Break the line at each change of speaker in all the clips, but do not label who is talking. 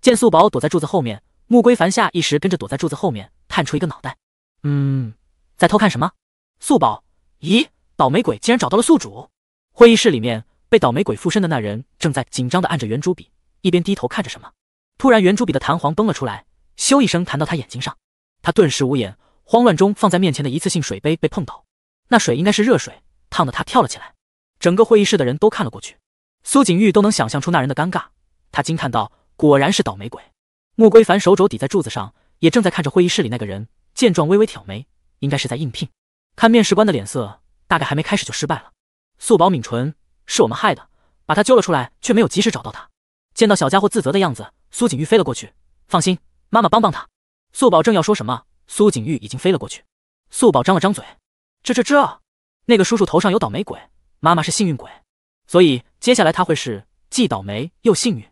见素宝躲在柱子后面，穆归凡下意识跟着躲在柱子后面，探出一个脑袋。嗯，在偷看什么？素宝，咦，倒霉鬼竟然找到了宿主！会议室里面，被倒霉鬼附身的那人正在紧张的按着圆珠笔，一边低头看着什么。突然，圆珠笔的弹簧崩了出来，咻一声弹到他眼睛上，他顿时无眼，慌乱中放在面前的一次性水杯被碰倒，那水应该是热水，烫得他跳了起来。整个会议室的人都看了过去，苏锦玉都能想象出那人的尴尬，他惊叹道。果然是倒霉鬼。穆归凡手肘抵在柱子上，也正在看着会议室里那个人。见状，微微挑眉，应该是在应聘。看面试官的脸色，大概还没开始就失败了。素宝抿唇，是我们害的，把他揪了出来，却没有及时找到他。见到小家伙自责的样子，苏锦玉飞了过去，放心，妈妈帮帮他。素宝正要说什么，苏锦玉已经飞了过去。素宝张了张嘴，这这这，那个叔叔头上有倒霉鬼，妈妈是幸运鬼，所以接下来他会是既倒霉又幸运。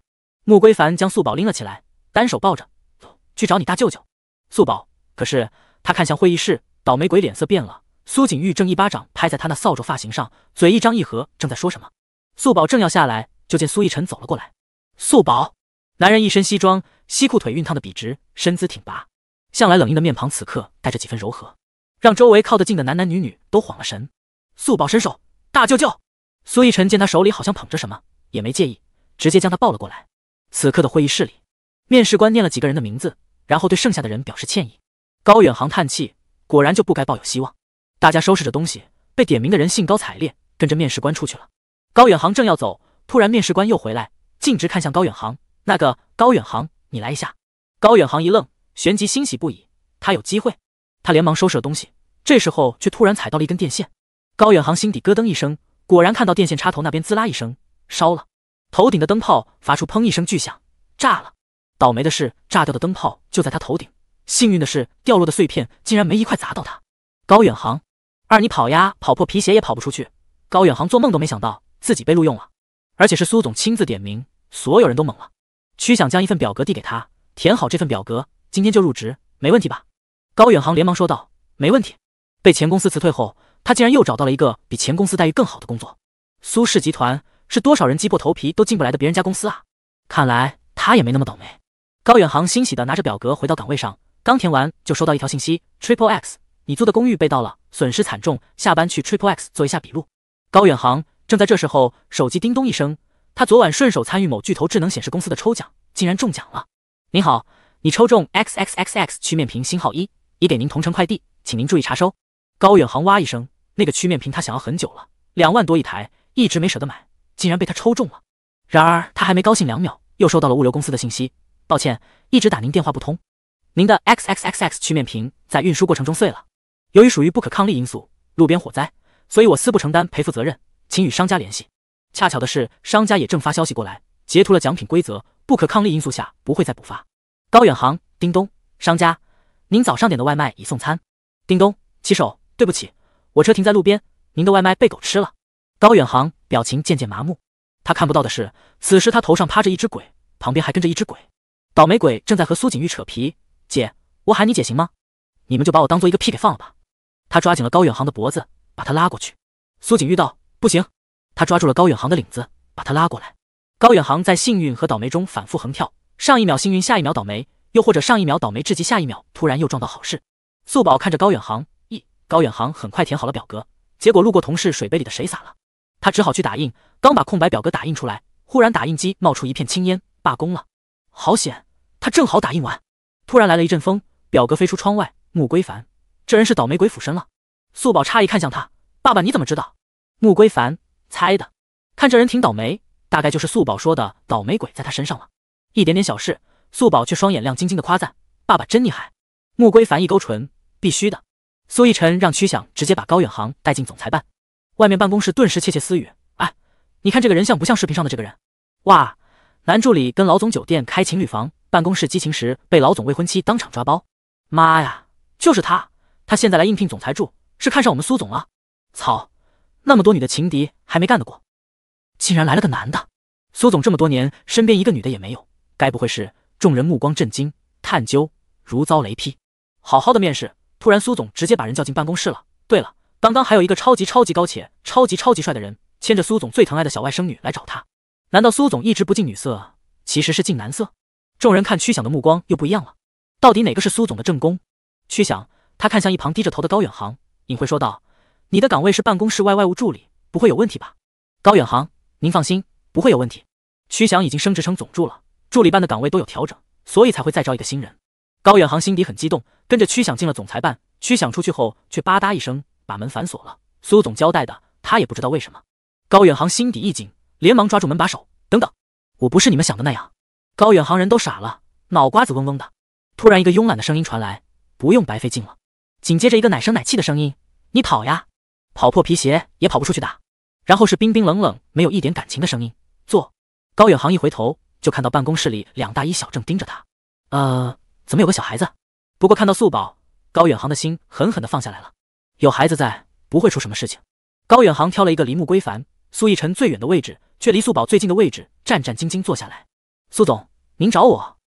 穆归凡将素宝拎了起来，单手抱着，走，去找你大舅舅。素宝，可是他看向会议室，倒霉鬼脸色变了。苏锦玉正一巴掌拍在他那扫帚发型上，嘴一张一合，正在说什么。素宝正要下来，就见苏逸晨走了过来。素宝，男人一身西装，西裤腿熨烫的笔直，身姿挺拔，向来冷硬的面庞此刻带着几分柔和，让周围靠得近的男男女女都晃了神。素宝伸手，大舅舅。苏逸晨见他手里好像捧着什么，也没介意，直接将他抱了过来。此刻的会议室里，面试官念了几个人的名字，然后对剩下的人表示歉意。高远航叹气，果然就不该抱有希望。大家收拾着东西，被点名的人兴高采烈，跟着面试官出去了。高远航正要走，突然面试官又回来，径直看向高远航：“那个高远航，你来一下。”高远航一愣，旋即欣喜不已，他有机会。他连忙收拾了东西，这时候却突然踩到了一根电线。高远航心底咯噔一声，果然看到电线插头那边滋啦一声，烧了。头顶的灯泡发出“砰”一声巨响，炸了。倒霉的是，炸掉的灯泡就在他头顶。幸运的是，掉落的碎片竟然没一块砸到他。高远航，二你跑呀，跑破皮鞋也跑不出去。高远航做梦都没想到自己被录用了，而且是苏总亲自点名。所有人都懵了。曲想将一份表格递给他，填好这份表格，今天就入职，没问题吧？高远航连忙说道：“没问题。”被前公司辞退后，他竟然又找到了一个比前公司待遇更好的工作——苏氏集团。是多少人击破头皮都进不来的别人家公司啊？看来他也没那么倒霉。高远航欣喜地拿着表格回到岗位上，刚填完就收到一条信息：Triple X，你租的公寓被盗了，损失惨重，下班去 Triple X 做一下笔录。高远航正在这时候，手机叮咚一声，他昨晚顺手参与某巨头智能显示公司的抽奖，竟然中奖了。您好，你抽中 XXXX 曲面屏星号一，已给您同城快递，请您注意查收。高远航哇一声，那个曲面屏他想要很久了，两万多一台，一直没舍得买。竟然被他抽中了，然而他还没高兴两秒，又收到了物流公司的信息。抱歉，一直打您电话不通，您的 X X X X 曲面屏在运输过程中碎了，由于属于不可抗力因素，路边火灾，所以我司不承担赔付责任，请与商家联系。恰巧的是，商家也正发消息过来，截图了奖品规则，不可抗力因素下不会再补发。高远航，叮咚，商家，您早上点的外卖已送餐。叮咚，骑手，对不起，我车停在路边，您的外卖被狗吃了。高远航表情渐渐麻木，他看不到的是，此时他头上趴着一只鬼，旁边还跟着一只鬼，倒霉鬼正在和苏锦玉扯皮：“姐，我喊你姐行吗？你们就把我当做一个屁给放了吧。”他抓紧了高远航的脖子，把他拉过去。苏锦玉道：“不行。”他抓住了高远航的领子，把他拉过来。高远航在幸运和倒霉中反复横跳，上一秒幸运，下一秒倒霉，又或者上一秒倒霉至极，下一秒突然又撞到好事。素宝看着高远航，一高远航很快填好了表格，结果路过同事水杯里的水洒了。他只好去打印，刚把空白表格打印出来，忽然打印机冒出一片青烟，罢工了，好险！他正好打印完，突然来了一阵风，表格飞出窗外。穆归凡，这人是倒霉鬼附身了。素宝诧异看向他，爸爸你怎么知道？穆归凡猜的，看这人挺倒霉，大概就是素宝说的倒霉鬼在他身上了。一点点小事，素宝却双眼亮晶晶的夸赞，爸爸真厉害。穆归凡一勾唇，必须的。苏逸晨让曲响直接把高远航带进总裁办。外面办公室顿时窃窃私语。哎，你看这个人像不像视频上的这个人？哇，男助理跟老总酒店开情侣房，办公室激情时被老总未婚妻当场抓包。妈呀，就是他！他现在来应聘总裁助，是看上我们苏总了？操，那么多女的情敌还没干得过，竟然来了个男的！苏总这么多年身边一个女的也没有，该不会是……众人目光震惊、探究，如遭雷劈。好好的面试，突然苏总直接把人叫进办公室了。对了。刚刚还有一个超级超级高且超级超级帅的人牵着苏总最疼爱的小外甥女来找他，难道苏总一直不近女色，其实是近男色？众人看曲响的目光又不一样了。到底哪个是苏总的正宫？曲响，他看向一旁低着头的高远航，隐晦说道：“你的岗位是办公室外外务助理，不会有问题吧？”高远航，您放心，不会有问题。曲响已经升职成总助了，助理办的岗位都有调整，所以才会再招一个新人。高远航心底很激动，跟着曲响进了总裁办。曲响出去后，却吧嗒一声。把门反锁了，苏总交代的，他也不知道为什么。高远航心底一紧，连忙抓住门把手。等等，我不是你们想的那样。高远航人都傻了，脑瓜子嗡嗡的。突然，一个慵懒的声音传来：“不用白费劲了。”紧接着一个奶声奶气的声音：“你跑呀，跑破皮鞋也跑不出去的。”然后是冰冰冷冷、没有一点感情的声音：“坐。”高远航一回头，就看到办公室里两大一小正盯着他。呃，怎么有个小孩子？不过看到素宝，高远航的心狠狠地放下来了。有孩子在，不会出什么事情。高远航挑了一个离穆归凡、苏逸晨最远的位置，却离素宝最近的位置，战战兢兢坐下来。苏总，您找我？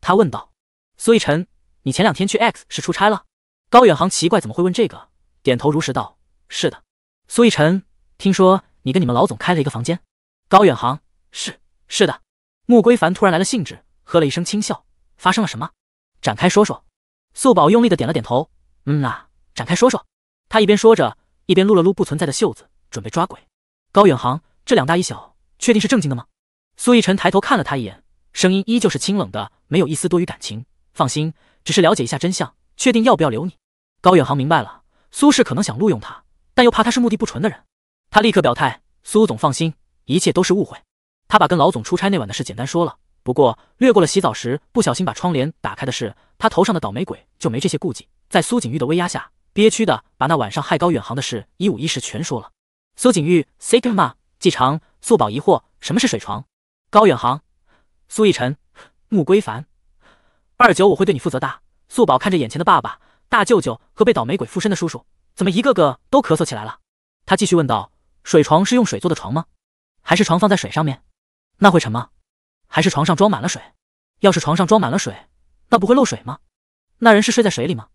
他问道。苏逸晨，你前两天去 X 是出差了？高远航奇怪怎么会问这个，点头如实道：“是的。”苏逸晨，听说你跟你们老总开了一个房间？高远航：“是，是的。”穆归凡突然来了兴致，呵了一声，轻笑：“发生了什么？展开说说。”素宝用力的点了点头：“嗯啊，展开说说。”他一边说着，一边撸了撸不存在的袖子，准备抓鬼。高远航，这两大一小，确定是正经的吗？苏逸晨抬头看了他一眼，声音依旧是清冷的，没有一丝多余感情。放心，只是了解一下真相，确定要不要留你。高远航明白了，苏氏可能想录用他，但又怕他是目的不纯的人。他立刻表态：“苏总放心，一切都是误会。”他把跟老总出差那晚的事简单说了，不过略过了洗澡时不小心把窗帘打开的事。他头上的倒霉鬼就没这些顾忌，在苏锦玉的威压下。憋屈的把那晚上害高远航的事一五一十全说了。苏锦玉，C s ma, 季长，素宝疑惑，什么是水床？高远航，苏逸晨，穆归凡，二九，我会对你负责的。素宝看着眼前的爸爸、大舅舅和被倒霉鬼附身的叔叔，怎么一个个都咳嗽起来了？他继续问道：水床是用水做的床吗？还是床放在水上面？那会沉吗？还是床上装满了水？要是床上装满了水，那不会漏水吗？那人是睡在水里吗？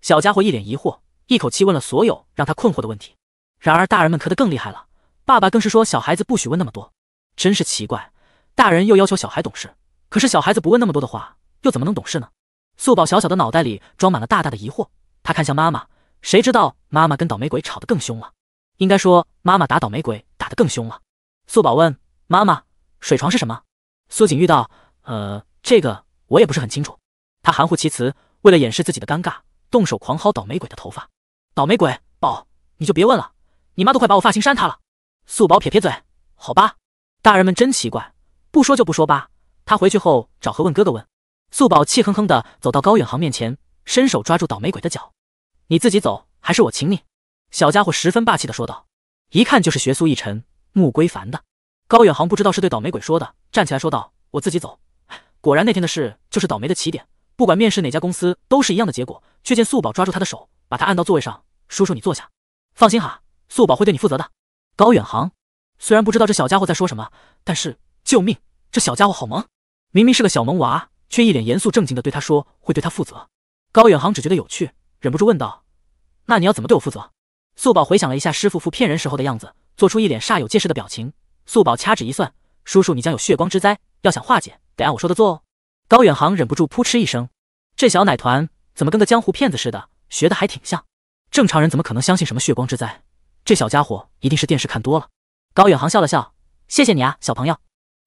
小家伙一脸疑惑。一口气问了所有让他困惑的问题，然而大人们咳得更厉害了。爸爸更是说：“小孩子不许问那么多。”真是奇怪，大人又要求小孩懂事，可是小孩子不问那么多的话，又怎么能懂事呢？素宝小小的脑袋里装满了大大的疑惑。他看向妈妈，谁知道妈妈跟倒霉鬼吵得更凶了。应该说，妈妈打倒霉鬼打得更凶了。素宝问妈妈：“水床是什么？”苏锦玉道：“呃，这个我也不是很清楚。”他含糊其辞，为了掩饰自己的尴尬，动手狂薅倒霉鬼的头发。倒霉鬼宝，你就别问了，你妈都快把我发型扇塌了。素宝撇撇嘴，好吧，大人们真奇怪，不说就不说吧。他回去后找何问哥哥问。素宝气哼哼的走到高远航面前，伸手抓住倒霉鬼的脚，你自己走还是我请你？小家伙十分霸气的说道，一看就是学苏逸晨、穆归凡的。高远航不知道是对倒霉鬼说的，站起来说道，我自己走。果然那天的事就是倒霉的起点，不管面试哪家公司都是一样的结果。却见素宝抓住他的手，把他按到座位上。叔叔，你坐下。放心哈，素宝会对你负责的。高远航虽然不知道这小家伙在说什么，但是救命，这小家伙好萌！明明是个小萌娃，却一脸严肃正经的对他说会对他负责。高远航只觉得有趣，忍不住问道：“那你要怎么对我负责？”素宝回想了一下师傅骗人时候的样子，做出一脸煞有介事的表情。素宝掐指一算，叔叔你将有血光之灾，要想化解，得按我说的做哦。高远航忍不住扑哧一声，这小奶团怎么跟个江湖骗子似的，学的还挺像。正常人怎么可能相信什么血光之灾？这小家伙一定是电视看多了。高远航笑了笑：“谢谢你啊，小朋友。”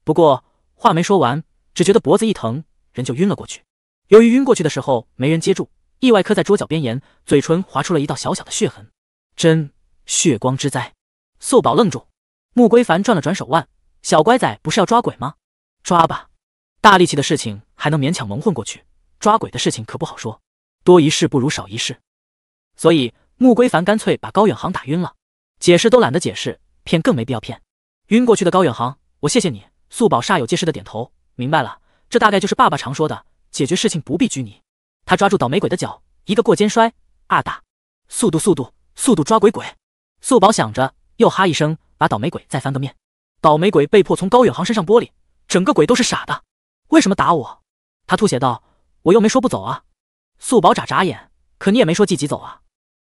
不过话没说完，只觉得脖子一疼，人就晕了过去。由于晕过去的时候没人接住，意外磕在桌角边沿，嘴唇划出了一道小小的血痕。真血光之灾！素宝愣住，穆归凡转了转手腕：“小乖仔不是要抓鬼吗？抓吧。大力气的事情还能勉强蒙混过去，抓鬼的事情可不好说。多一事不如少一事。”所以穆归凡干脆把高远航打晕了，解释都懒得解释，骗更没必要骗。晕过去的高远航，我谢谢你。素宝煞有介事的点头，明白了，这大概就是爸爸常说的，解决事情不必拘泥。他抓住倒霉鬼的脚，一个过肩摔，二大速度速度速度抓鬼鬼。素宝想着，又哈一声，把倒霉鬼再翻个面。倒霉鬼被迫从高远航身上剥离，整个鬼都是傻的。为什么打我？他吐血道，我又没说不走啊。素宝眨眨眼。可你也没说自己走啊！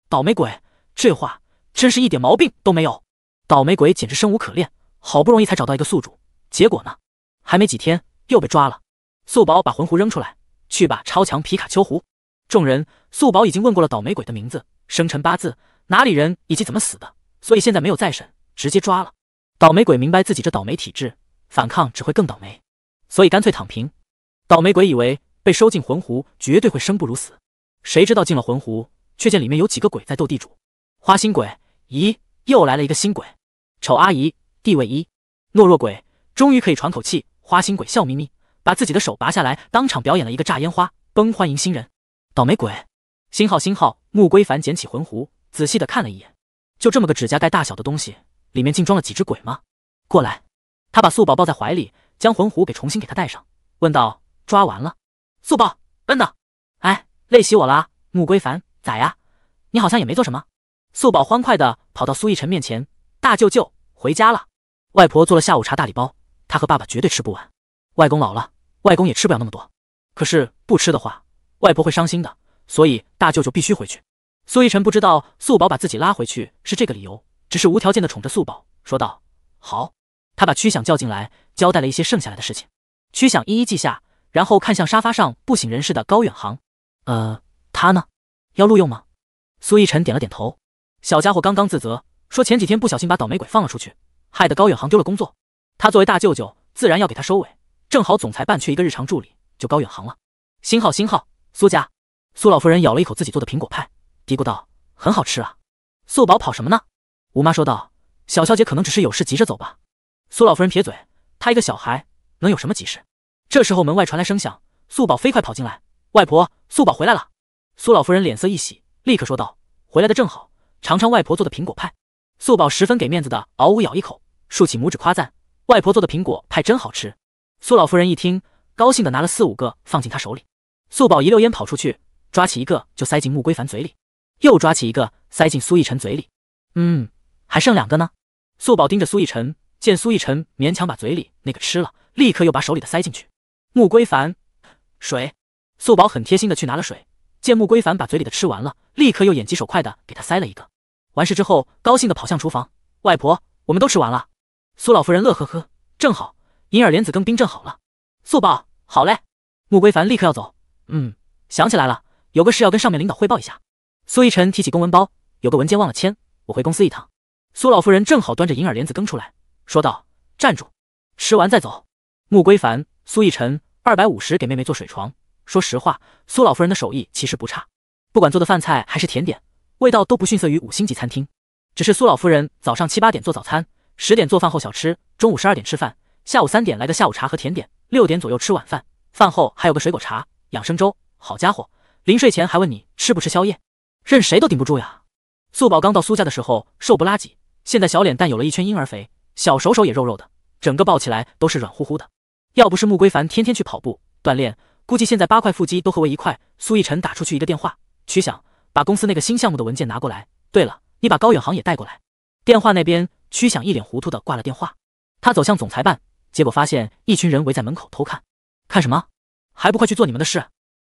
倒霉鬼，这话真是一点毛病都没有。倒霉鬼简直生无可恋，好不容易才找到一个宿主，结果呢，还没几天又被抓了。素宝把魂壶扔出来，去吧，超强皮卡丘壶。众人，素宝已经问过了倒霉鬼的名字、生辰八字、哪里人以及怎么死的，所以现在没有再审，直接抓了。倒霉鬼明白自己这倒霉体质，反抗只会更倒霉，所以干脆躺平。倒霉鬼以为被收进魂壶绝对会生不如死。谁知道进了魂壶，却见里面有几个鬼在斗地主。花心鬼，咦，又来了一个新鬼。丑阿姨，地位一，懦弱鬼，终于可以喘口气。花心鬼笑眯眯，把自己的手拔下来，当场表演了一个炸烟花，崩，欢迎新人。倒霉鬼，星号星号。穆归凡捡起魂壶，仔细的看了一眼，就这么个指甲盖大小的东西，里面竟装了几只鬼吗？过来，他把素宝抱在怀里，将魂壶给重新给他戴上，问道：“抓完了？”素宝，嗯呢。哎。累死我了，穆归凡咋呀？你好像也没做什么。素宝欢快的跑到苏逸晨面前，大舅舅回家了，外婆做了下午茶大礼包，他和爸爸绝对吃不完。外公老了，外公也吃不了那么多，可是不吃的话，外婆会伤心的，所以大舅舅必须回去。苏逸晨不知道素宝把自己拉回去是这个理由，只是无条件的宠着素宝，说道：“好。”他把曲想叫进来，交代了一些剩下来的事情，曲想一一记下，然后看向沙发上不省人事的高远航。呃，他呢，要录用吗？苏逸晨点了点头。小家伙刚刚自责，说前几天不小心把倒霉鬼放了出去，害得高远航丢了工作。他作为大舅舅，自然要给他收尾。正好总裁办缺一个日常助理，就高远航了。星号星号，苏家。苏老夫人咬了一口自己做的苹果派，嘀咕道：“很好吃啊。”素宝跑什么呢？吴妈说道：“小小姐可能只是有事急着走吧。”苏老夫人撇嘴：“她一个小孩，能有什么急事？”这时候门外传来声响，素宝飞快跑进来。外婆，素宝回来了。苏老夫人脸色一喜，立刻说道：“回来的正好，尝尝外婆做的苹果派。”素宝十分给面子的，嗷呜咬一口，竖起拇指夸赞：“外婆做的苹果派真好吃。”苏老夫人一听，高兴的拿了四五个放进她手里。素宝一溜烟跑出去，抓起一个就塞进穆归凡嘴里，又抓起一个塞进苏逸晨嘴里。嗯，还剩两个呢。素宝盯着苏逸晨，见苏逸晨勉强把嘴里那个吃了，立刻又把手里的塞进去。穆归凡，水。素宝很贴心的去拿了水，见穆归凡把嘴里的吃完了，立刻又眼疾手快的给他塞了一个。完事之后，高兴的跑向厨房。外婆，我们都吃完了。苏老夫人乐呵呵，正好银耳莲子羹冰镇好了。素宝，好嘞。穆归凡立刻要走，嗯，想起来了，有个事要跟上面领导汇报一下。苏逸晨提起公文包，有个文件忘了签，我回公司一趟。苏老夫人正好端着银耳莲子羹出来，说道：站住，吃完再走。穆归凡，苏逸晨，二百五十给妹妹做水床。说实话，苏老夫人的手艺其实不差，不管做的饭菜还是甜点，味道都不逊色于五星级餐厅。只是苏老夫人早上七八点做早餐，十点做饭后小吃，中午十二点吃饭，下午三点来个下午茶和甜点，六点左右吃晚饭，饭后还有个水果茶、养生粥。好家伙，临睡前还问你吃不吃宵夜，任谁都顶不住呀。素宝刚到苏家的时候瘦不拉几，现在小脸蛋有了一圈婴儿肥，小手手也肉肉的，整个抱起来都是软乎乎的。要不是穆归凡天天去跑步锻炼，估计现在八块腹肌都和我一块。苏逸晨打出去一个电话，曲想把公司那个新项目的文件拿过来。对了，你把高远航也带过来。电话那边，曲想一脸糊涂的挂了电话。他走向总裁办，结果发现一群人围在门口偷看。看什么？还不快去做你们的事！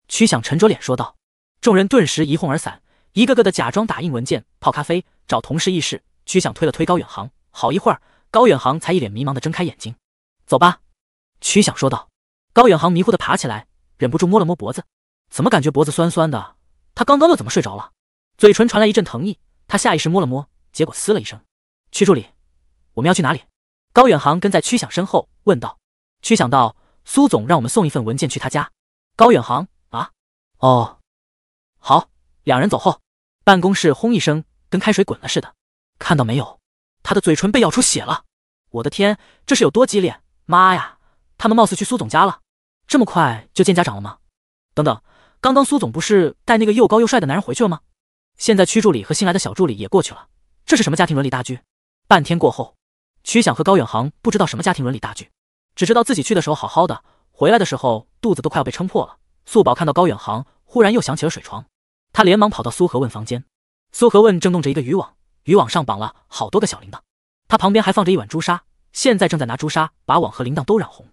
曲想沉着脸说道。众人顿时一哄而散，一个个的假装打印文件、泡咖啡、找同事议事。曲想推了推高远航，好一会儿，高远航才一脸迷茫的睁开眼睛。走吧，曲想说道。高远航迷糊的爬起来。忍不住摸了摸脖子，怎么感觉脖子酸酸的？他刚刚又怎么睡着了？嘴唇传来一阵疼意，他下意识摸了摸，结果嘶了一声。曲助理，我们要去哪里？高远航跟在曲想身后问道。曲想到，苏总让我们送一份文件去他家。高远航啊，哦，好。两人走后，办公室轰一声，跟开水滚了似的。看到没有？他的嘴唇被咬出血了。我的天，这是有多激烈？妈呀，他们貌似去苏总家了。这么快就见家长了吗？等等，刚刚苏总不是带那个又高又帅的男人回去了吗？现在区助理和新来的小助理也过去了，这是什么家庭伦理大剧？半天过后，曲想和高远航不知道什么家庭伦理大剧，只知道自己去的时候好好的，回来的时候肚子都快要被撑破了。素宝看到高远航，忽然又想起了水床，他连忙跑到苏和问房间，苏和问正弄着一个渔网，渔网上绑了好多个小铃铛，他旁边还放着一碗朱砂，现在正在拿朱砂把网和铃铛都染红。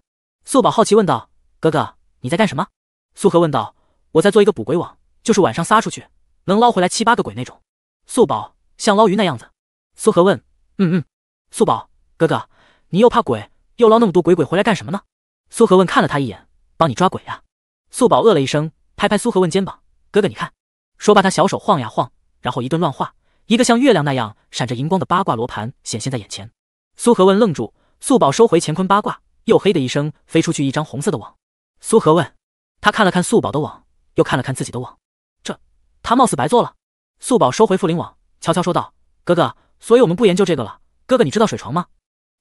素宝好奇问道。哥哥，你在干什么？苏荷问道。我在做一个捕鬼网，就是晚上撒出去，能捞回来七八个鬼那种。素宝像捞鱼那样子。苏荷问。嗯嗯。素宝，哥哥，你又怕鬼，又捞那么多鬼鬼回来干什么呢？苏荷问，看了他一眼，帮你抓鬼呀。素宝饿了一声，拍拍苏荷问肩膀。哥哥，你看。说罢，他小手晃呀晃，然后一顿乱画，一个像月亮那样闪着银光的八卦罗盘显现在眼前。苏荷问愣住。素宝收回乾坤八卦，又嘿的一声飞出去一张红色的网。苏荷问，他看了看素宝的网，又看了看自己的网，这他貌似白做了。素宝收回复灵网，悄悄说道：“哥哥，所以我们不研究这个了。哥哥，你知道水床吗？”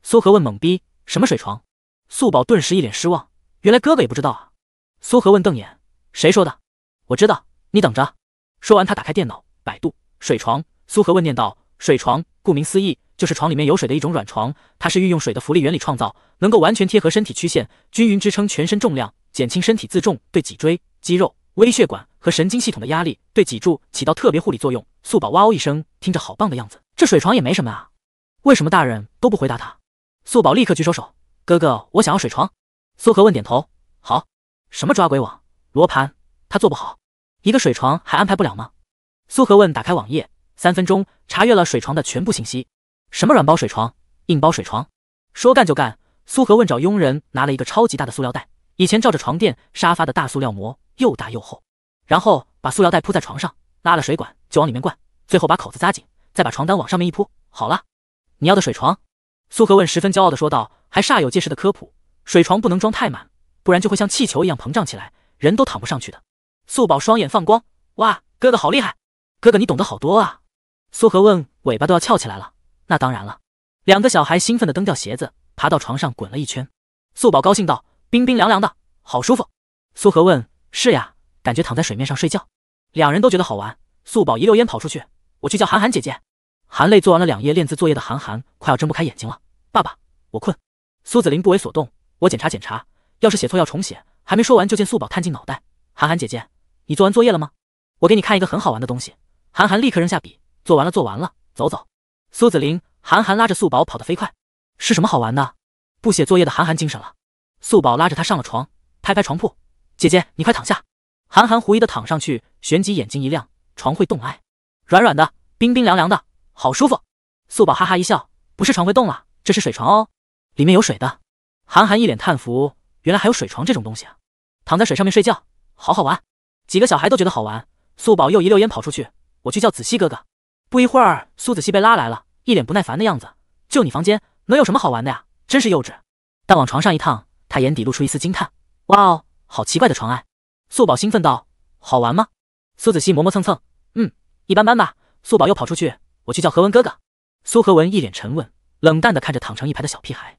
苏荷问，懵逼，什么水床？素宝顿时一脸失望，原来哥哥也不知道啊。苏荷问，瞪眼，谁说的？我知道，你等着。说完，他打开电脑，百度水床。苏荷问，念道：水床，顾名思义。就是床里面有水的一种软床，它是运用水的浮力原理创造，能够完全贴合身体曲线，均匀支撑全身重量，减轻身体自重对脊椎、肌肉、微血管和神经系统的压力，对脊柱起到特别护理作用。素宝哇哦一声，听着好棒的样子。这水床也没什么啊，为什么大人都不回答他？素宝立刻举手手，哥哥，我想要水床。苏荷问，点头，好。什么抓鬼网、罗盘，他做不好。一个水床还安排不了吗？苏荷问，打开网页，三分钟查阅了水床的全部信息。什么软包水床，硬包水床？说干就干，苏荷问找佣人拿了一个超级大的塑料袋，以前罩着床垫、沙发的大塑料膜，又大又厚。然后把塑料袋铺在床上，拉了水管就往里面灌，最后把口子扎紧，再把床单往上面一铺，好了，你要的水床。苏荷问，十分骄傲的说道，还煞有介事的科普，水床不能装太满，不然就会像气球一样膨胀起来，人都躺不上去的。素宝双眼放光，哇，哥哥好厉害，哥哥你懂得好多啊。苏荷问，尾巴都要翘起来了。那当然了，两个小孩兴奋的蹬掉鞋子，爬到床上滚了一圈。素宝高兴道：“冰冰凉凉的，好舒服。”苏荷问：“是呀，感觉躺在水面上睡觉。”两人都觉得好玩。素宝一溜烟跑出去：“我去叫韩寒姐姐。”含泪做完了两页练字作业的韩寒，快要睁不开眼睛了。“爸爸，我困。”苏子林不为所动：“我检查检查，要是写错要重写。”还没说完，就见素宝探进脑袋：“韩寒姐姐，你做完作业了吗？我给你看一个很好玩的东西。”韩寒立刻扔下笔：“做完了，做完了，走走。”苏子林、韩寒拉着素宝跑得飞快，是什么好玩的？不写作业的韩寒精神了。素宝拉着他上了床，拍拍床铺：“姐姐，你快躺下。”韩寒狐疑的躺上去，旋即眼睛一亮：“床会动？哎，软软的，冰冰凉凉的，好舒服。”素宝哈哈一笑：“不是床会动了，这是水床哦，里面有水的。”韩寒一脸叹服：“原来还有水床这种东西啊！躺在水上面睡觉，好好玩。”几个小孩都觉得好玩。素宝又一溜烟跑出去：“我去叫子熙哥哥。”不一会儿，苏子熙被拉来了。一脸不耐烦的样子，就你房间能有什么好玩的呀？真是幼稚。但往床上一躺，他眼底露出一丝惊叹：“哇哦，好奇怪的床哎！”素宝兴奋道：“好玩吗？”苏子熙磨磨蹭蹭：“嗯，一般般吧。”素宝又跑出去：“我去叫何文哥哥。”苏何文一脸沉稳，冷淡的看着躺成一排的小屁孩：“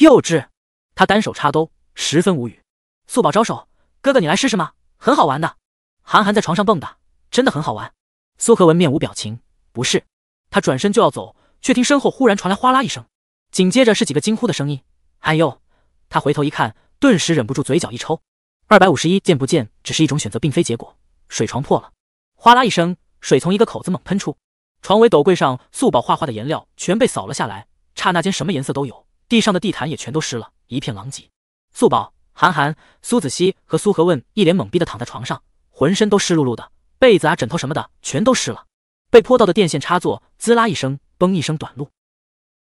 幼稚。”他单手插兜，十分无语。素宝招手：“哥哥你来试试吗？很好玩的。”韩寒在床上蹦跶，真的很好玩。苏何文面无表情：“不是。”他转身就要走。却听身后忽然传来哗啦一声，紧接着是几个惊呼的声音：“哎呦！”他回头一看，顿时忍不住嘴角一抽。二百五十一，见不见只是一种选择，并非结果。水床破了，哗啦一声，水从一个口子猛喷出，床尾斗柜上素宝画画的颜料全被扫了下来，刹那间什么颜色都有，地上的地毯也全都湿了，一片狼藉。素宝、韩寒、苏子熙和苏和问一脸懵逼的躺在床上，浑身都湿漉漉的，被子啊、枕头什么的全都湿了，被泼到的电线插座滋啦一声。嘣一声短路，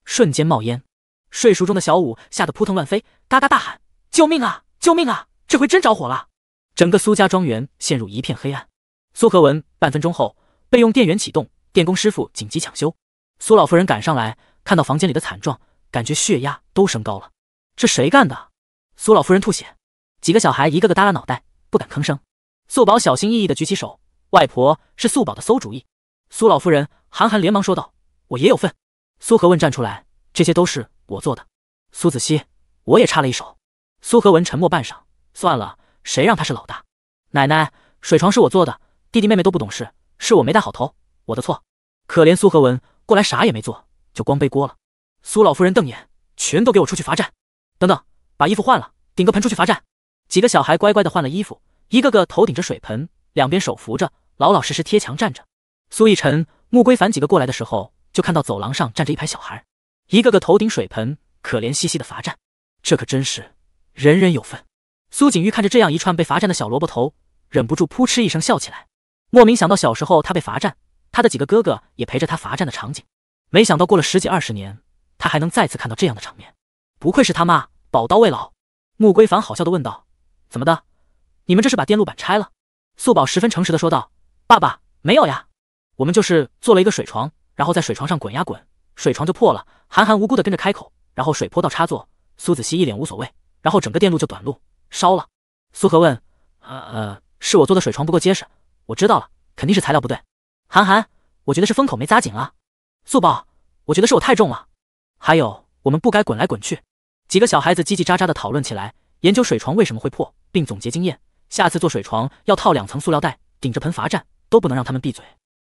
瞬间冒烟。睡熟中的小五吓得扑腾乱飞，嘎嘎大喊：“救命啊！救命啊！这回真着火了！”整个苏家庄园陷入一片黑暗。苏和文半分钟后，备用电源启动，电工师傅紧急抢修。苏老夫人赶上来，看到房间里的惨状，感觉血压都升高了。这谁干的？苏老夫人吐血。几个小孩一个个耷拉脑袋，不敢吭声。素宝小心翼翼地举起手：“外婆，是素宝的馊主意。”苏老夫人寒寒连忙说道。我也有份，苏和文站出来，这些都是我做的。苏子熙，我也插了一手。苏和文沉默半晌，算了，谁让他是老大。奶奶，水床是我做的，弟弟妹妹都不懂事，是我没带好头，我的错。可怜苏和文，过来啥也没做，就光背锅了。苏老夫人瞪眼，全都给我出去罚站。等等，把衣服换了，顶个盆出去罚站。几个小孩乖乖的换了衣服，一个个头顶着水盆，两边手扶着，老老实实贴墙站着。苏奕晨、穆归凡几个过来的时候。就看到走廊上站着一排小孩，一个个头顶水盆，可怜兮兮的罚站。这可真是人人有份。苏锦玉看着这样一串被罚站的小萝卜头，忍不住扑哧一声笑起来，莫名想到小时候他被罚站，他的几个哥哥也陪着他罚站的场景。没想到过了十几二十年，他还能再次看到这样的场面。不愧是他妈，宝刀未老。穆归凡好笑的问道：“怎么的？你们这是把电路板拆了？”素宝十分诚实的说道：“爸爸没有呀，我们就是做了一个水床。”然后在水床上滚呀滚，水床就破了。韩寒无辜的跟着开口，然后水泼到插座，苏子熙一脸无所谓，然后整个电路就短路烧了。苏荷问：“呃，呃，是我做的水床不够结实，我知道了，肯定是材料不对。”韩寒：“我觉得是封口没扎紧啊。素宝：“我觉得是我太重了。”还有我们不该滚来滚去。几个小孩子叽叽喳喳的讨论起来，研究水床为什么会破，并总结经验，下次做水床要套两层塑料袋，顶着盆罚站，都不能让他们闭嘴。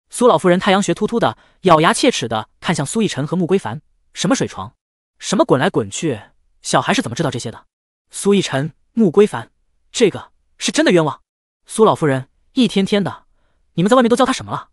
苏老夫人太阳穴突突的，咬牙切齿的看向苏逸晨和穆归凡。什么水床，什么滚来滚去，小孩是怎么知道这些的？苏逸晨、穆归凡，这个是真的冤枉！苏老夫人，一天天的，你们在外面都叫他什么了？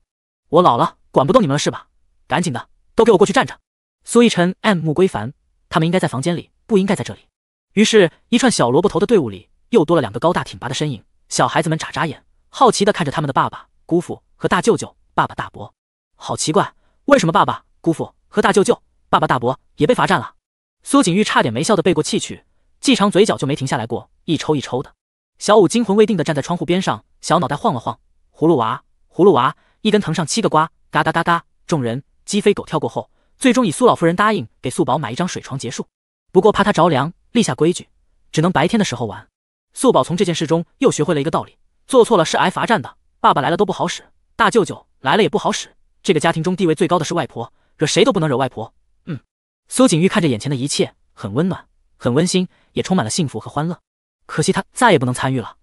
我老了，管不动你们了是吧？赶紧的，都给我过去站着！苏逸晨、穆归凡，他们应该在房间里，不应该在这里。于是，一串小萝卜头的队伍里，又多了两个高大挺拔的身影。小孩子们眨眨眼，好奇的看着他们的爸爸、姑父和大舅舅。爸爸大伯，好奇怪，为什么爸爸、姑父和大舅舅、爸爸大伯也被罚站了？苏锦玉差点没笑的背过气去。季常嘴角就没停下来过，一抽一抽的。小五惊魂未定的站在窗户边上，小脑袋晃了晃。葫芦娃，葫芦娃，一根藤上七个瓜，嘎嘎嘎嘎。众人鸡飞狗跳过后，最终以苏老夫人答应给素宝买一张水床结束。不过怕他着凉，立下规矩，只能白天的时候玩。素宝从这件事中又学会了一个道理：做错了是挨罚站的，爸爸来了都不好使，大舅舅。来了也不好使。这个家庭中地位最高的是外婆，惹谁都不能惹外婆。嗯，苏锦玉看着眼前的一切，很温暖，很温馨，也充满了幸福和欢乐。可惜她再也不能参与了。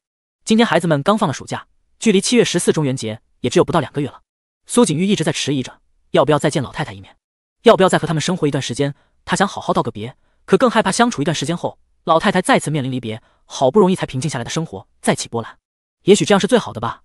今天孩子们刚放了暑假，距离七月十四中元节也只有不到两个月了。苏锦玉一直在迟疑着，要不要再见老太太一面，要不要再和他们生活一段时间。她想好好道个别，可更害怕相处一段时间后，老太太再次面临离别，好不容易才平静下来的生活再起波澜。也许这样是最好的吧。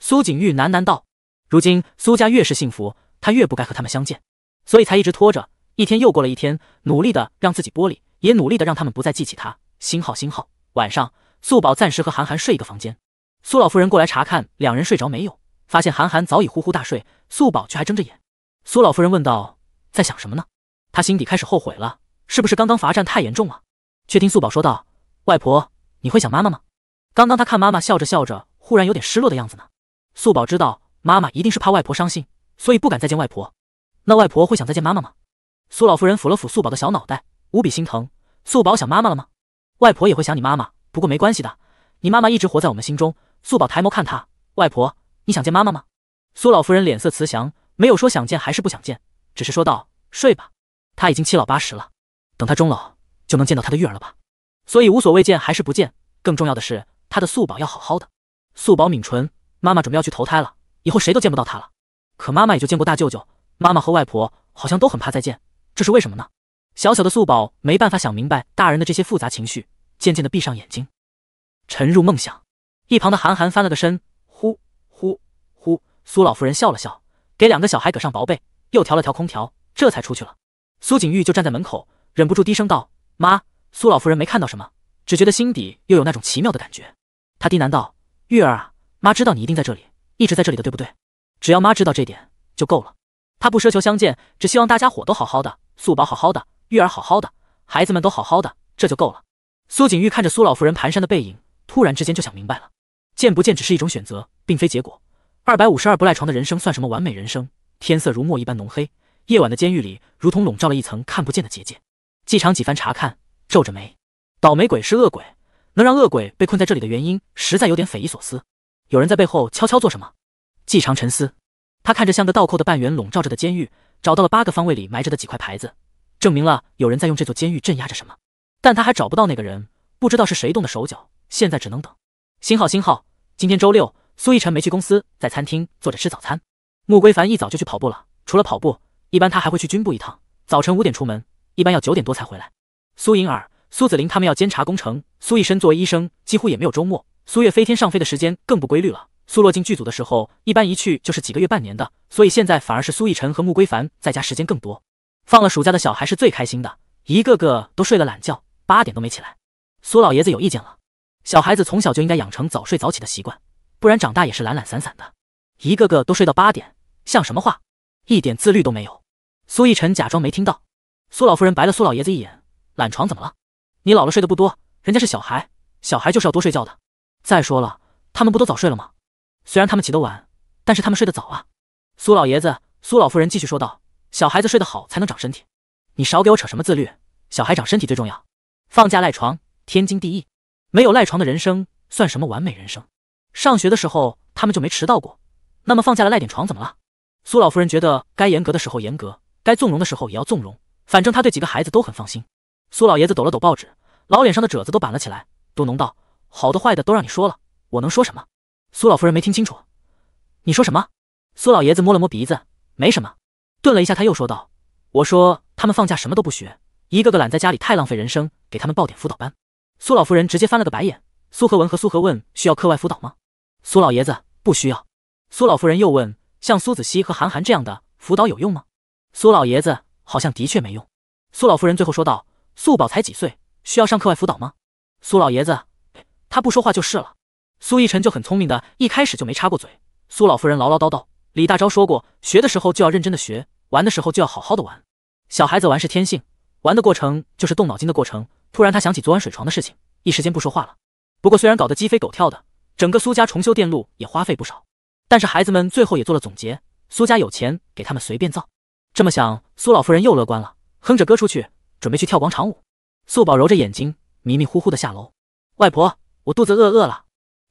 苏锦玉喃喃道。如今苏家越是幸福，他越不该和他们相见，所以才一直拖着。一天又过了一天，努力的让自己剥离，也努力的让他们不再记起他。星号星号晚上，素宝暂时和韩寒睡一个房间。苏老夫人过来查看两人睡着没有，发现韩寒早已呼呼大睡，素宝却还睁着眼。苏老夫人问道：“在想什么呢？”她心底开始后悔了，是不是刚刚罚站太严重了？却听素宝说道：“外婆，你会想妈妈吗？刚刚她看妈妈笑着笑着，忽然有点失落的样子呢。”素宝知道。妈妈一定是怕外婆伤心，所以不敢再见外婆。那外婆会想再见妈妈吗？苏老夫人抚了抚素宝的小脑袋，无比心疼。素宝想妈妈了吗？外婆也会想你妈妈，不过没关系的，你妈妈一直活在我们心中。素宝抬眸看她，外婆，你想见妈妈吗？苏老夫人脸色慈祥，没有说想见还是不想见，只是说道：“睡吧，她已经七老八十了，等她终老就能见到她的玉儿了吧。所以无所谓见还是不见，更重要的是她的素宝要好好的。”素宝抿唇，妈妈准备要去投胎了。以后谁都见不到他了，可妈妈也就见过大舅舅。妈妈和外婆好像都很怕再见，这是为什么呢？小小的素宝没办法想明白大人的这些复杂情绪，渐渐的闭上眼睛，沉入梦想。一旁的韩寒翻了个身，呼呼呼。苏老夫人笑了笑，给两个小孩搁上薄被，又调了调空调，这才出去了。苏锦玉就站在门口，忍不住低声道：“妈。”苏老夫人没看到什么，只觉得心底又有那种奇妙的感觉。她低喃道：“玉儿，啊，妈知道你一定在这里。”一直在这里的，对不对？只要妈知道这点就够了。她不奢求相见，只希望大家伙都好好的，素宝好好的，玉儿好好的，孩子们都好好的，这就够了。苏锦玉看着苏老夫人蹒跚的背影，突然之间就想明白了：见不见只是一种选择，并非结果。二百五十二不赖床的人生算什么完美人生？天色如墨一般浓黑，夜晚的监狱里如同笼罩了一层看不见的结界。季长几番查看，皱着眉：倒霉鬼是恶鬼，能让恶鬼被困在这里的原因，实在有点匪夷所思。有人在背后悄悄做什么？季长沉思，他看着像个倒扣的半圆笼罩着的监狱，找到了八个方位里埋着的几块牌子，证明了有人在用这座监狱镇压着什么，但他还找不到那个人，不知道是谁动的手脚，现在只能等。星号星号，今天周六，苏奕晨没去公司，在餐厅坐着吃早餐。穆归凡一早就去跑步了，除了跑步，一般他还会去军部一趟，早晨五点出门，一般要九点多才回来。苏银儿、苏子林他们要监察工程，苏一深作为医生，几乎也没有周末。苏月飞天上飞的时间更不规律了。苏洛进剧组的时候，一般一去就是几个月、半年的，所以现在反而是苏逸晨和穆归凡在家时间更多。放了暑假的小孩是最开心的，一个个都睡了懒觉，八点都没起来。苏老爷子有意见了：小孩子从小就应该养成早睡早起的习惯，不然长大也是懒懒散散的。一个个都睡到八点，像什么话？一点自律都没有。苏逸晨假装没听到。苏老夫人白了苏老爷子一眼：“懒床怎么了？你老了睡得不多，人家是小孩，小孩就是要多睡觉的。”再说了，他们不都早睡了吗？虽然他们起得晚，但是他们睡得早啊！苏老爷子、苏老夫人继续说道：“小孩子睡得好才能长身体，你少给我扯什么自律，小孩长身体最重要。放假赖床天经地义，没有赖床的人生算什么完美人生？上学的时候他们就没迟到过，那么放假了赖点床怎么了？”苏老夫人觉得该严格的时候严格，该纵容的时候也要纵容，反正他对几个孩子都很放心。苏老爷子抖了抖报纸，老脸上的褶子都板了起来，嘟哝道。好的坏的都让你说了，我能说什么？苏老夫人没听清楚，你说什么？苏老爷子摸了摸鼻子，没什么。顿了一下，他又说道：“我说他们放假什么都不学，一个个懒在家里，太浪费人生。给他们报点辅导班。”苏老夫人直接翻了个白眼。苏和文和苏和问需要课外辅导吗？苏老爷子不需要。苏老夫人又问：“像苏子熙和韩寒这样的辅导有用吗？”苏老爷子好像的确没用。苏老夫人最后说道：“素宝才几岁，需要上课外辅导吗？”苏老爷子。他不说话就是了，苏奕晨就很聪明的，一开始就没插过嘴。苏老夫人唠唠叨叨，李大钊说过，学的时候就要认真的学，玩的时候就要好好的玩。小孩子玩是天性，玩的过程就是动脑筋的过程。突然他想起昨晚水床的事情，一时间不说话了。不过虽然搞得鸡飞狗跳的，整个苏家重修电路也花费不少，但是孩子们最后也做了总结，苏家有钱给他们随便造。这么想，苏老夫人又乐观了，哼着歌出去，准备去跳广场舞。素宝揉着眼睛，迷迷糊糊的下楼，外婆。我肚子饿饿了，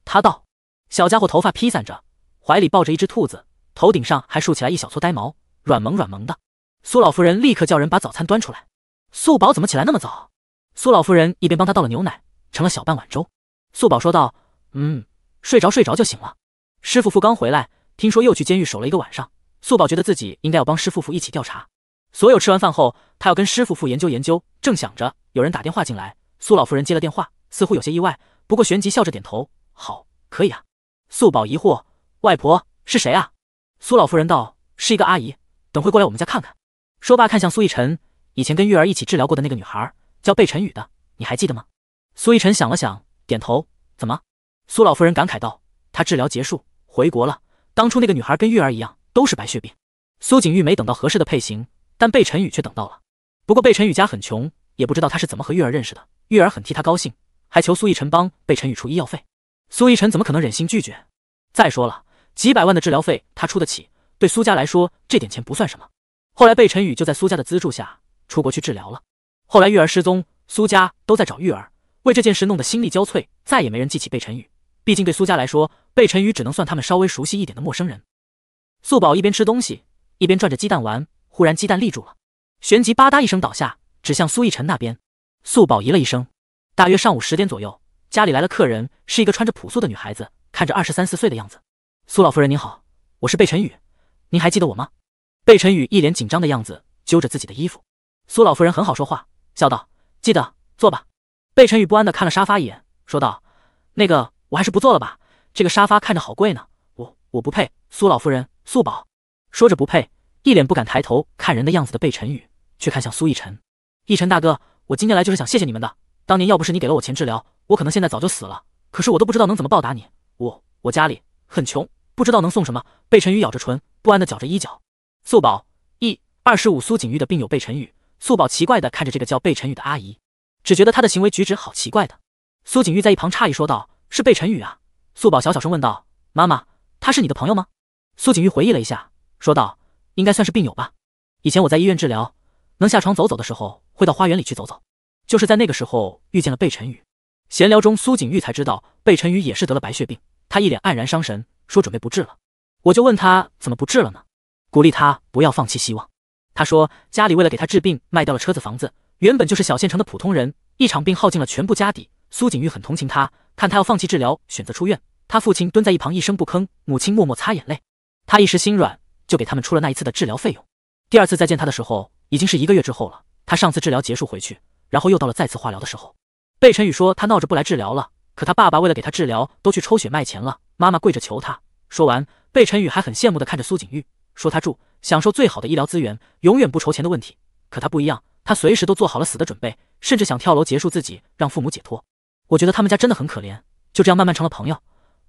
他道。小家伙头发披散着，怀里抱着一只兔子，头顶上还竖起来一小撮呆毛，软萌软萌的。苏老夫人立刻叫人把早餐端出来。素宝怎么起来那么早？苏老夫人一边帮他倒了牛奶，盛了小半碗粥。素宝说道：“嗯，睡着睡着就醒了。师傅傅刚回来，听说又去监狱守了一个晚上。素宝觉得自己应该要帮师傅傅一起调查。所有吃完饭后，他要跟师傅傅研究研究。正想着，有人打电话进来，苏老夫人接了电话，似乎有些意外。”不过，旋即笑着点头，好，可以啊。素宝疑惑，外婆是谁啊？苏老夫人道，是一个阿姨，等会过来我们家看看。说罢，看向苏奕晨，以前跟玉儿一起治疗过的那个女孩，叫贝晨宇的，你还记得吗？苏奕晨想了想，点头。怎么？苏老夫人感慨道，她治疗结束回国了。当初那个女孩跟玉儿一样，都是白血病。苏锦玉没等到合适的配型，但贝晨宇却等到了。不过贝晨宇家很穷，也不知道他是怎么和玉儿认识的。玉儿很替他高兴。还求苏逸晨帮贝陈宇出医药费，苏逸晨怎么可能忍心拒绝？再说了，几百万的治疗费他出得起，对苏家来说这点钱不算什么。后来贝陈宇就在苏家的资助下出国去治疗了。后来玉儿失踪，苏家都在找玉儿，为这件事弄得心力交瘁，再也没人记起贝陈宇。毕竟对苏家来说，贝陈宇只能算他们稍微熟悉一点的陌生人。素宝一边吃东西一边转着鸡蛋玩，忽然鸡蛋立住了，旋即吧嗒一声倒下，指向苏逸晨那边。素宝咦了一声。大约上午十点左右，家里来了客人，是一个穿着朴素的女孩子，看着二十三四岁的样子。苏老夫人您好，我是贝晨宇，您还记得我吗？贝晨宇一脸紧张的样子，揪着自己的衣服。苏老夫人很好说话，笑道：“记得坐吧。”贝晨宇不安的看了沙发一眼，说道：“那个我还是不坐了吧，这个沙发看着好贵呢，我我不配。”苏老夫人素宝说着不配，一脸不敢抬头看人的样子的贝晨宇却看向苏奕晨，奕晨大哥，我今天来就是想谢谢你们的。当年要不是你给了我钱治疗，我可能现在早就死了。可是我都不知道能怎么报答你。我我家里很穷，不知道能送什么。贝晨宇咬着唇，不安的绞着衣角。素宝一二十五，苏锦玉的病友贝晨宇。素宝奇怪的看着这个叫贝晨宇的阿姨，只觉得她的行为举止好奇怪的。苏锦玉在一旁诧异说道：“是贝晨宇啊。”素宝小小声问道：“妈妈，他是你的朋友吗？”苏锦玉回忆了一下，说道：“应该算是病友吧。以前我在医院治疗，能下床走走的时候，会到花园里去走走。”就是在那个时候遇见了贝晨宇，闲聊中苏锦玉才知道贝晨宇也是得了白血病，他一脸黯然伤神，说准备不治了。我就问他怎么不治了呢？鼓励他不要放弃希望。他说家里为了给他治病卖掉了车子房子，原本就是小县城的普通人，一场病耗尽了全部家底。苏锦玉很同情他，看他要放弃治疗，选择出院，他父亲蹲在一旁一声不吭，母亲默默擦眼泪，他一时心软，就给他们出了那一次的治疗费用。第二次再见他的时候，已经是一个月之后了，他上次治疗结束回去。然后又到了再次化疗的时候，贝晨宇说他闹着不来治疗了，可他爸爸为了给他治疗都去抽血卖钱了，妈妈跪着求他。说完，贝晨宇还很羡慕的看着苏景玉，说他住享受最好的医疗资源，永远不愁钱的问题。可他不一样，他随时都做好了死的准备，甚至想跳楼结束自己，让父母解脱。我觉得他们家真的很可怜，就这样慢慢成了朋友。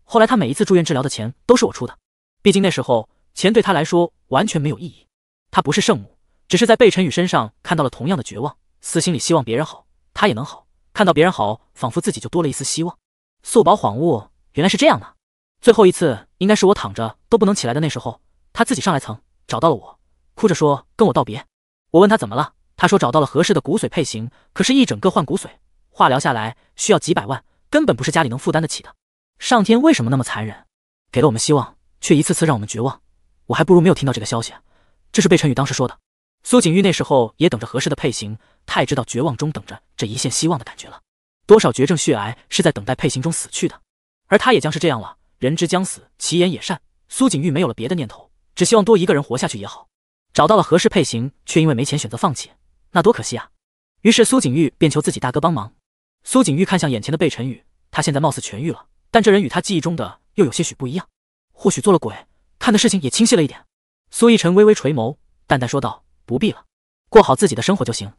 后来他每一次住院治疗的钱都是我出的，毕竟那时候钱对他来说完全没有意义。他不是圣母，只是在贝晨宇身上看到了同样的绝望。私心里希望别人好，他也能好。看到别人好，仿佛自己就多了一丝希望。素宝恍悟，原来是这样呢。最后一次应该是我躺着都不能起来的那时候，他自己上来蹭，找到了我，哭着说跟我道别。我问他怎么了，他说找到了合适的骨髓配型，可是一整个换骨髓，化疗下来需要几百万，根本不是家里能负担得起的。上天为什么那么残忍，给了我们希望，却一次次让我们绝望？我还不如没有听到这个消息。这是贝晨宇当时说的。苏锦玉那时候也等着合适的配型，太知道绝望中等着这一线希望的感觉了。多少绝症血癌是在等待配型中死去的，而他也将是这样了。人之将死，其言也善。苏锦玉没有了别的念头，只希望多一个人活下去也好。找到了合适配型，却因为没钱选择放弃，那多可惜啊！于是苏锦玉便求自己大哥帮忙。苏锦玉看向眼前的贝晨宇，他现在貌似痊愈了，但这人与他记忆中的又有些许不一样，或许做了鬼，看的事情也清晰了一点。苏逸尘微微垂眸，淡淡说道。不必了，过好自己的生活就行。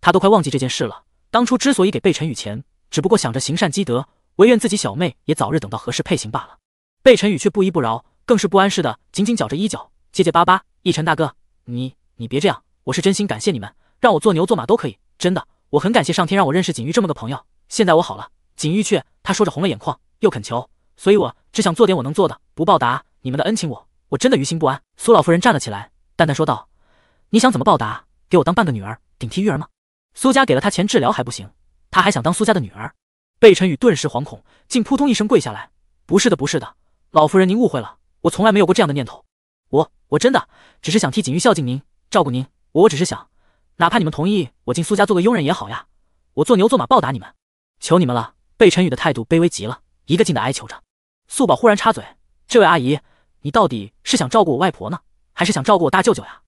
他都快忘记这件事了。当初之所以给贝辰宇钱，只不过想着行善积德，唯愿自己小妹也早日等到合适配型罢了。贝辰宇却不依不饶，更是不安似的，紧紧绞着衣角，结结巴巴：“一晨大哥，你你别这样，我是真心感谢你们，让我做牛做马都可以，真的，我很感谢上天让我认识锦玉这么个朋友。现在我好了，锦玉却……”他说着红了眼眶，又恳求：“所以，我只想做点我能做的，不报答你们的恩情，我我真的于心不安。”苏老夫人站了起来，淡淡说道。你想怎么报答？给我当半个女儿，顶替玉儿吗？苏家给了他钱治疗还不行，他还想当苏家的女儿。贝晨宇顿时惶恐，竟扑通一声跪下来：“不是的，不是的，老夫人您误会了，我从来没有过这样的念头。我我真的只是想替锦玉孝敬您，照顾您。我只是想，哪怕你们同意我进苏家做个佣人也好呀，我做牛做马报答你们。求你们了！”贝晨宇的态度卑微极了，一个劲的哀求着。素宝忽然插嘴：“这位阿姨，你到底是想照顾我外婆呢，还是想照顾我大舅舅呀？”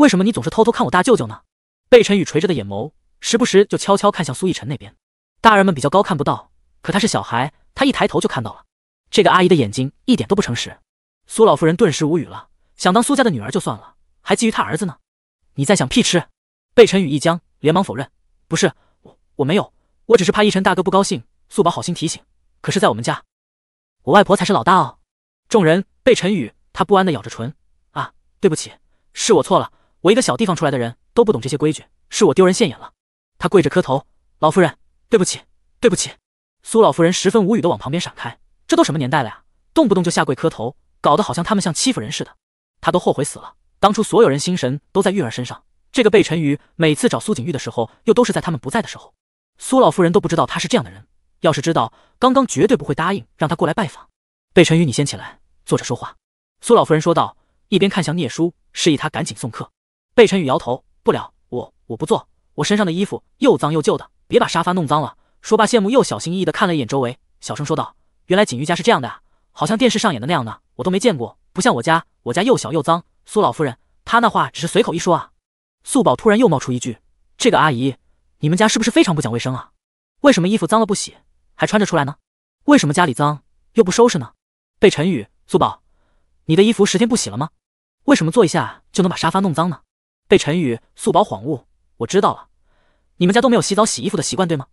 为什么你总是偷偷看我大舅舅呢？贝晨宇垂着的眼眸，时不时就悄悄看向苏逸晨那边。大人们比较高，看不到，可他是小孩，他一抬头就看到了。这个阿姨的眼睛一点都不诚实。苏老夫人顿时无语了，想当苏家的女儿就算了，还觊觎他儿子呢？你在想屁吃？贝晨宇一僵，连忙否认，不是，我我没有，我只是怕逸晨大哥不高兴。素宝好心提醒，可是，在我们家，我外婆才是老大哦。众人，贝晨宇，他不安的咬着唇，啊，对不起，是我错了。我一个小地方出来的人，都不懂这些规矩，是我丢人现眼了。他跪着磕头，老夫人，对不起，对不起。苏老夫人十分无语的往旁边闪开，这都什么年代了呀，动不动就下跪磕头，搞得好像他们像欺负人似的。她都后悔死了，当初所有人心神都在玉儿身上，这个贝陈宇每次找苏锦玉的时候，又都是在他们不在的时候，苏老夫人都不知道他是这样的人，要是知道，刚刚绝对不会答应让他过来拜访。贝陈宇，你先起来，坐着说话。苏老夫人说道，一边看向聂叔，示意他赶紧送客。贝晨宇摇头，不了，我我不做，我身上的衣服又脏又旧的，别把沙发弄脏了。说罢，谢慕又小心翼翼的看了一眼周围，小声说道：“原来锦玉家是这样的啊，好像电视上演的那样呢，我都没见过。不像我家，我家又小又脏。苏老夫人，她那话只是随口一说啊。”素宝突然又冒出一句：“这个阿姨，你们家是不是非常不讲卫生啊？为什么衣服脏了不洗，还穿着出来呢？为什么家里脏又不收拾呢？”被陈宇，素宝，你的衣服十天不洗了吗？为什么坐一下就能把沙发弄脏呢？被陈宇素宝恍悟，我知道了，你们家都没有洗澡洗衣服的习惯，对吗？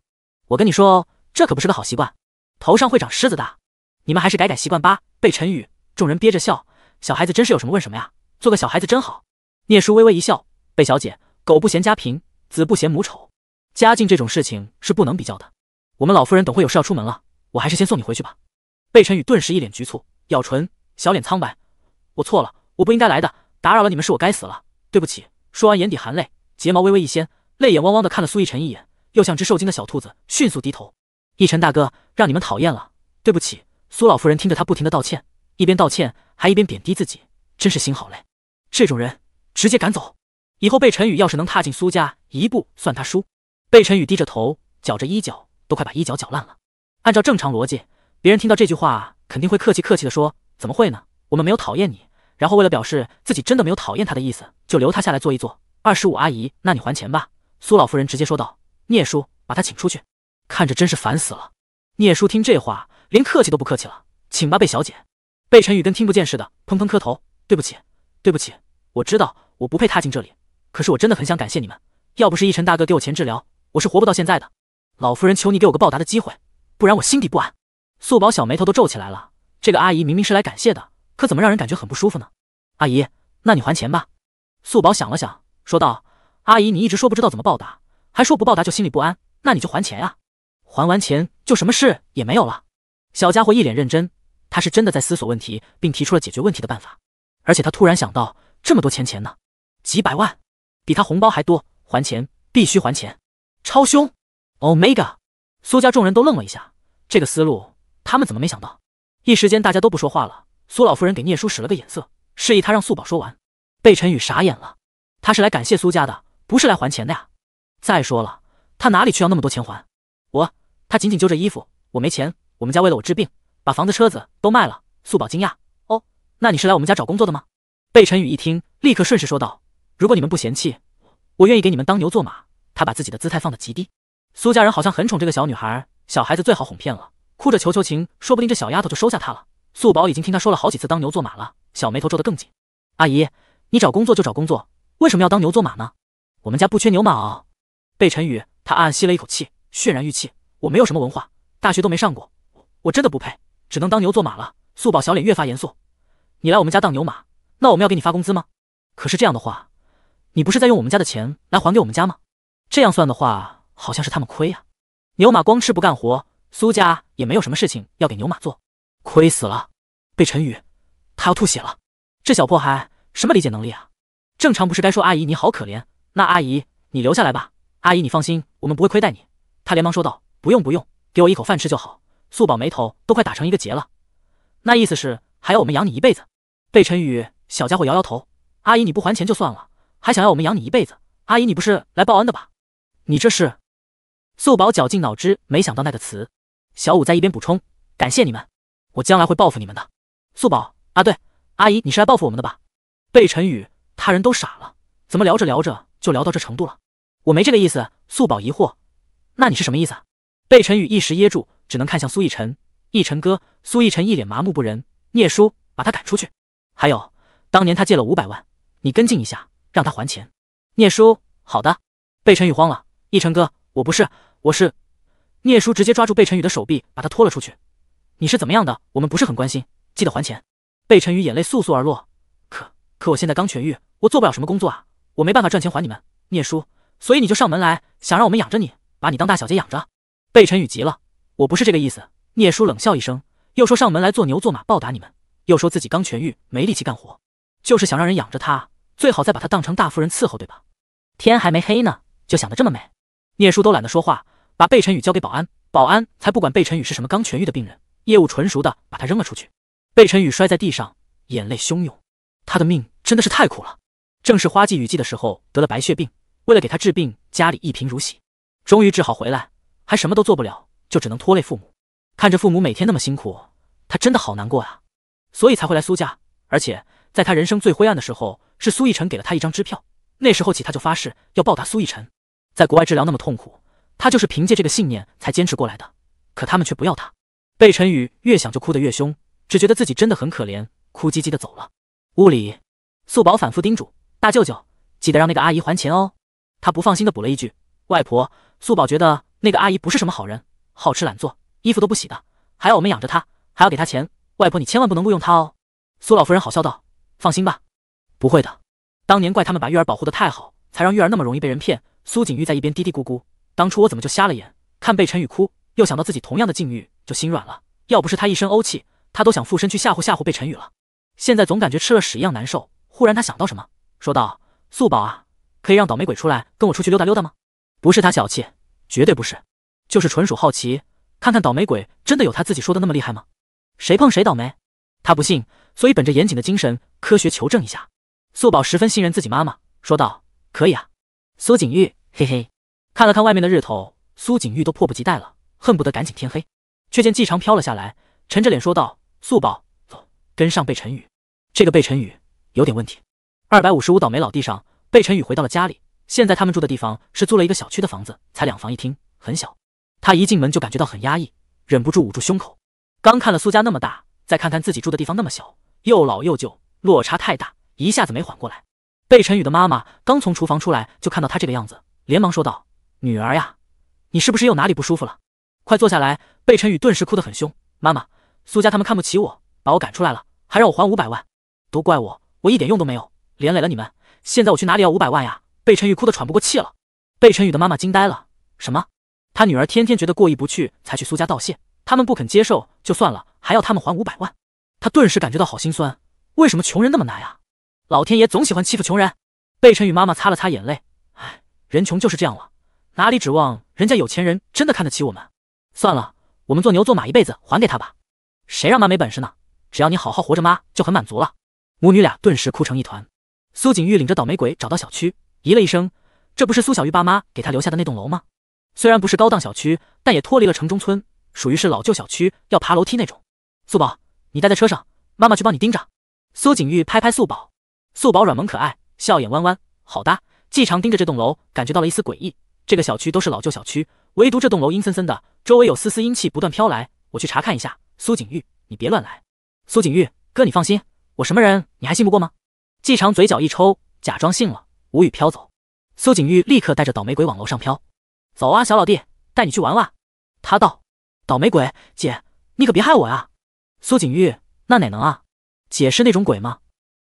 我跟你说哦，这可不是个好习惯，头上会长虱子的。你们还是改改习惯吧。被陈宇，众人憋着笑，小孩子真是有什么问什么呀，做个小孩子真好。聂叔微微一笑，贝小姐，狗不嫌家贫，子不嫌母丑，家境这种事情是不能比较的。我们老夫人等会有事要出门了，我还是先送你回去吧。被陈宇顿时一脸局促，咬唇，小脸苍白，我错了，我不应该来的，打扰了你们，是我该死了，对不起。说完，眼底含泪，睫毛微微一掀，泪眼汪汪的看了苏逸晨一眼，又像只受惊的小兔子，迅速低头。逸晨大哥，让你们讨厌了，对不起。苏老夫人听着他不停的道歉，一边道歉还一边贬低自己，真是心好累。这种人直接赶走。以后贝陈宇要是能踏进苏家一步，算他输。贝陈宇低着头，绞着衣角，都快把衣角绞烂了。按照正常逻辑，别人听到这句话肯定会客气客气的说，怎么会呢？我们没有讨厌你。然后为了表示自己真的没有讨厌她的意思，就留她下来坐一坐。二十五阿姨，那你还钱吧。苏老夫人直接说道：“聂叔，把她请出去。”看着真是烦死了。聂叔听这话，连客气都不客气了：“请吧，贝小姐。”贝晨宇跟听不见似的，砰砰磕头：“对不起，对不起，我知道我不配踏进这里，可是我真的很想感谢你们。要不是一晨大哥给我钱治疗，我是活不到现在的。老夫人求你给我个报答的机会，不然我心底不安。”素宝小眉头都皱起来了。这个阿姨明明是来感谢的。可怎么让人感觉很不舒服呢？阿姨，那你还钱吧。素宝想了想，说道：“阿姨，你一直说不知道怎么报答，还说不报答就心里不安，那你就还钱呀。还完钱就什么事也没有了。”小家伙一脸认真，他是真的在思索问题，并提出了解决问题的办法。而且他突然想到，这么多钱钱呢，几百万，比他红包还多，还钱必须还钱，超凶，Omega。苏家众人都愣了一下，这个思路他们怎么没想到？一时间大家都不说话了。苏老夫人给聂叔使了个眼色，示意他让素宝说完。贝晨宇傻眼了，他是来感谢苏家的，不是来还钱的呀！再说了，他哪里需要那么多钱还？我……他紧紧揪着衣服，我没钱，我们家为了我治病，把房子、车子都卖了。素宝惊讶，哦，那你是来我们家找工作的吗？贝晨宇一听，立刻顺势说道：“如果你们不嫌弃，我愿意给你们当牛做马。”他把自己的姿态放得极低。苏家人好像很宠这个小女孩，小孩子最好哄骗了，哭着求求情，说不定这小丫头就收下他了。素宝已经听他说了好几次当牛做马了，小眉头皱得更紧。阿姨，你找工作就找工作，为什么要当牛做马呢？我们家不缺牛马哦。贝晨宇他暗暗吸了一口气，泫然欲泣。我没有什么文化，大学都没上过，我真的不配，只能当牛做马了。素宝小脸越发严肃。你来我们家当牛马，那我们要给你发工资吗？可是这样的话，你不是在用我们家的钱来还给我们家吗？这样算的话，好像是他们亏啊。牛马光吃不干活，苏家也没有什么事情要给牛马做。亏死了，被晨宇，他要吐血了。这小破孩什么理解能力啊？正常不是该说阿姨你好可怜，那阿姨你留下来吧，阿姨你放心，我们不会亏待你。他连忙说道：“不用不用，给我一口饭吃就好。”素宝眉头都快打成一个结了，那意思是还要我们养你一辈子？被晨宇小家伙摇摇头：“阿姨你不还钱就算了，还想要我们养你一辈子？阿姨你不是来报恩的吧？”你这是？素宝绞尽脑汁，没想到那个词。小五在一边补充：“感谢你们。”我将来会报复你们的，素宝啊，对，阿姨，你是来报复我们的吧？贝晨宇，他人都傻了，怎么聊着聊着就聊到这程度了？我没这个意思，素宝疑惑，那你是什么意思？贝晨宇一时噎住，只能看向苏逸晨，逸晨哥。苏逸晨一脸麻木不仁，聂叔把他赶出去。还有，当年他借了五百万，你跟进一下，让他还钱。聂叔，好的。贝晨宇慌了，逸晨哥，我不是，我是。聂叔直接抓住贝晨宇的手臂，把他拖了出去。你是怎么样的？我们不是很关心。记得还钱。贝晨宇眼泪簌簌而落。可可，我现在刚痊愈，我做不了什么工作啊，我没办法赚钱还你们，聂叔。所以你就上门来，想让我们养着你，把你当大小姐养着。贝晨宇急了，我不是这个意思。聂叔冷笑一声，又说上门来做牛做马报答你们，又说自己刚痊愈没力气干活，就是想让人养着他，最好再把他当成大夫人伺候，对吧？天还没黑呢，就想得这么美。聂叔都懒得说话，把贝晨宇交给保安，保安才不管贝晨宇是什么刚痊愈的病人。业务纯熟的把他扔了出去，被陈宇摔在地上，眼泪汹涌。他的命真的是太苦了。正是花季雨季的时候得了白血病，为了给他治病，家里一贫如洗。终于治好回来，还什么都做不了，就只能拖累父母。看着父母每天那么辛苦，他真的好难过啊。所以才会来苏家。而且在他人生最灰暗的时候，是苏逸晨给了他一张支票。那时候起，他就发誓要报答苏逸晨。在国外治疗那么痛苦，他就是凭借这个信念才坚持过来的。可他们却不要他。贝晨宇越想就哭得越凶，只觉得自己真的很可怜，哭唧唧的走了。屋里，素宝反复叮嘱大舅舅，记得让那个阿姨还钱哦。他不放心的补了一句：“外婆，素宝觉得那个阿姨不是什么好人，好吃懒做，衣服都不洗的，还要我们养着她，还要给她钱。外婆，你千万不能录用她哦。”苏老夫人好笑道：“放心吧，不会的。当年怪他们把玉儿保护的太好，才让玉儿那么容易被人骗。”苏锦玉在一边嘀嘀咕咕：“当初我怎么就瞎了眼？看贝晨宇哭，又想到自己同样的境遇。”就心软了，要不是他一身欧气，他都想附身去吓唬吓唬被陈宇了。现在总感觉吃了屎一样难受。忽然他想到什么，说道：“素宝啊，可以让倒霉鬼出来跟我出去溜达溜达吗？”不是他小气，绝对不是，就是纯属好奇，看看倒霉鬼真的有他自己说的那么厉害吗？谁碰谁倒霉，他不信，所以本着严谨的精神，科学求证一下。素宝十分信任自己妈妈，说道：“可以啊，苏锦玉，嘿嘿。”看了看外面的日头，苏锦玉都迫不及待了，恨不得赶紧天黑。却见季长飘了下来，沉着脸说道：“素宝，走，跟上。”贝晨宇，这个贝晨宇有点问题。二百五十五倒霉老弟上，贝晨宇回到了家里。现在他们住的地方是租了一个小区的房子，才两房一厅，很小。他一进门就感觉到很压抑，忍不住捂住胸口。刚看了苏家那么大，再看看自己住的地方那么小，又老又旧，落差太大，一下子没缓过来。贝晨宇的妈妈刚从厨房出来，就看到他这个样子，连忙说道：“女儿呀，你是不是又哪里不舒服了？”快坐下来！贝晨宇顿时哭得很凶。妈妈，苏家他们看不起我，把我赶出来了，还让我还五百万，都怪我，我一点用都没有，连累了你们。现在我去哪里要五百万呀？贝晨宇哭得喘不过气了。贝晨宇的妈妈惊呆了，什么？他女儿天天觉得过意不去，才去苏家道谢，他们不肯接受就算了，还要他们还五百万？她顿时感觉到好心酸，为什么穷人那么难呀？老天爷总喜欢欺负穷人。贝晨宇妈妈擦了擦眼泪，哎，人穷就是这样了，哪里指望人家有钱人真的看得起我们？算了，我们做牛做马一辈子还给他吧。谁让妈没本事呢？只要你好好活着，妈就很满足了。母女俩顿时哭成一团。苏锦玉领着倒霉鬼找到小区，咦了一声，这不是苏小玉爸妈给他留下的那栋楼吗？虽然不是高档小区，但也脱离了城中村，属于是老旧小区，要爬楼梯那种。素宝，你待在车上，妈妈去帮你盯着。苏锦玉拍拍素宝，素宝软萌可爱，笑眼弯弯。好的。季常盯着这栋楼，感觉到了一丝诡异。这个小区都是老旧小区，唯独这栋楼阴森森的，周围有丝丝阴气不断飘来。我去查看一下。苏景玉，你别乱来。苏景玉，哥你放心，我什么人你还信不过吗？季长嘴角一抽，假装信了，无语飘走。苏景玉立刻带着倒霉鬼往楼上飘。走啊，小老弟，带你去玩玩。他道。倒霉鬼，姐，你可别害我啊。苏景玉，那哪能啊？姐是那种鬼吗？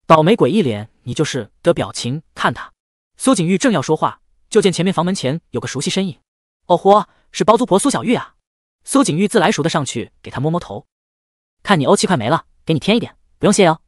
倒霉鬼一脸你就是的表情看他。苏景玉正要说话。就见前面房门前有个熟悉身影，哦豁，是包租婆苏小玉啊。苏锦玉自来熟的上去给她摸摸头，看你欧气快没了，给你添一点，不用谢哦。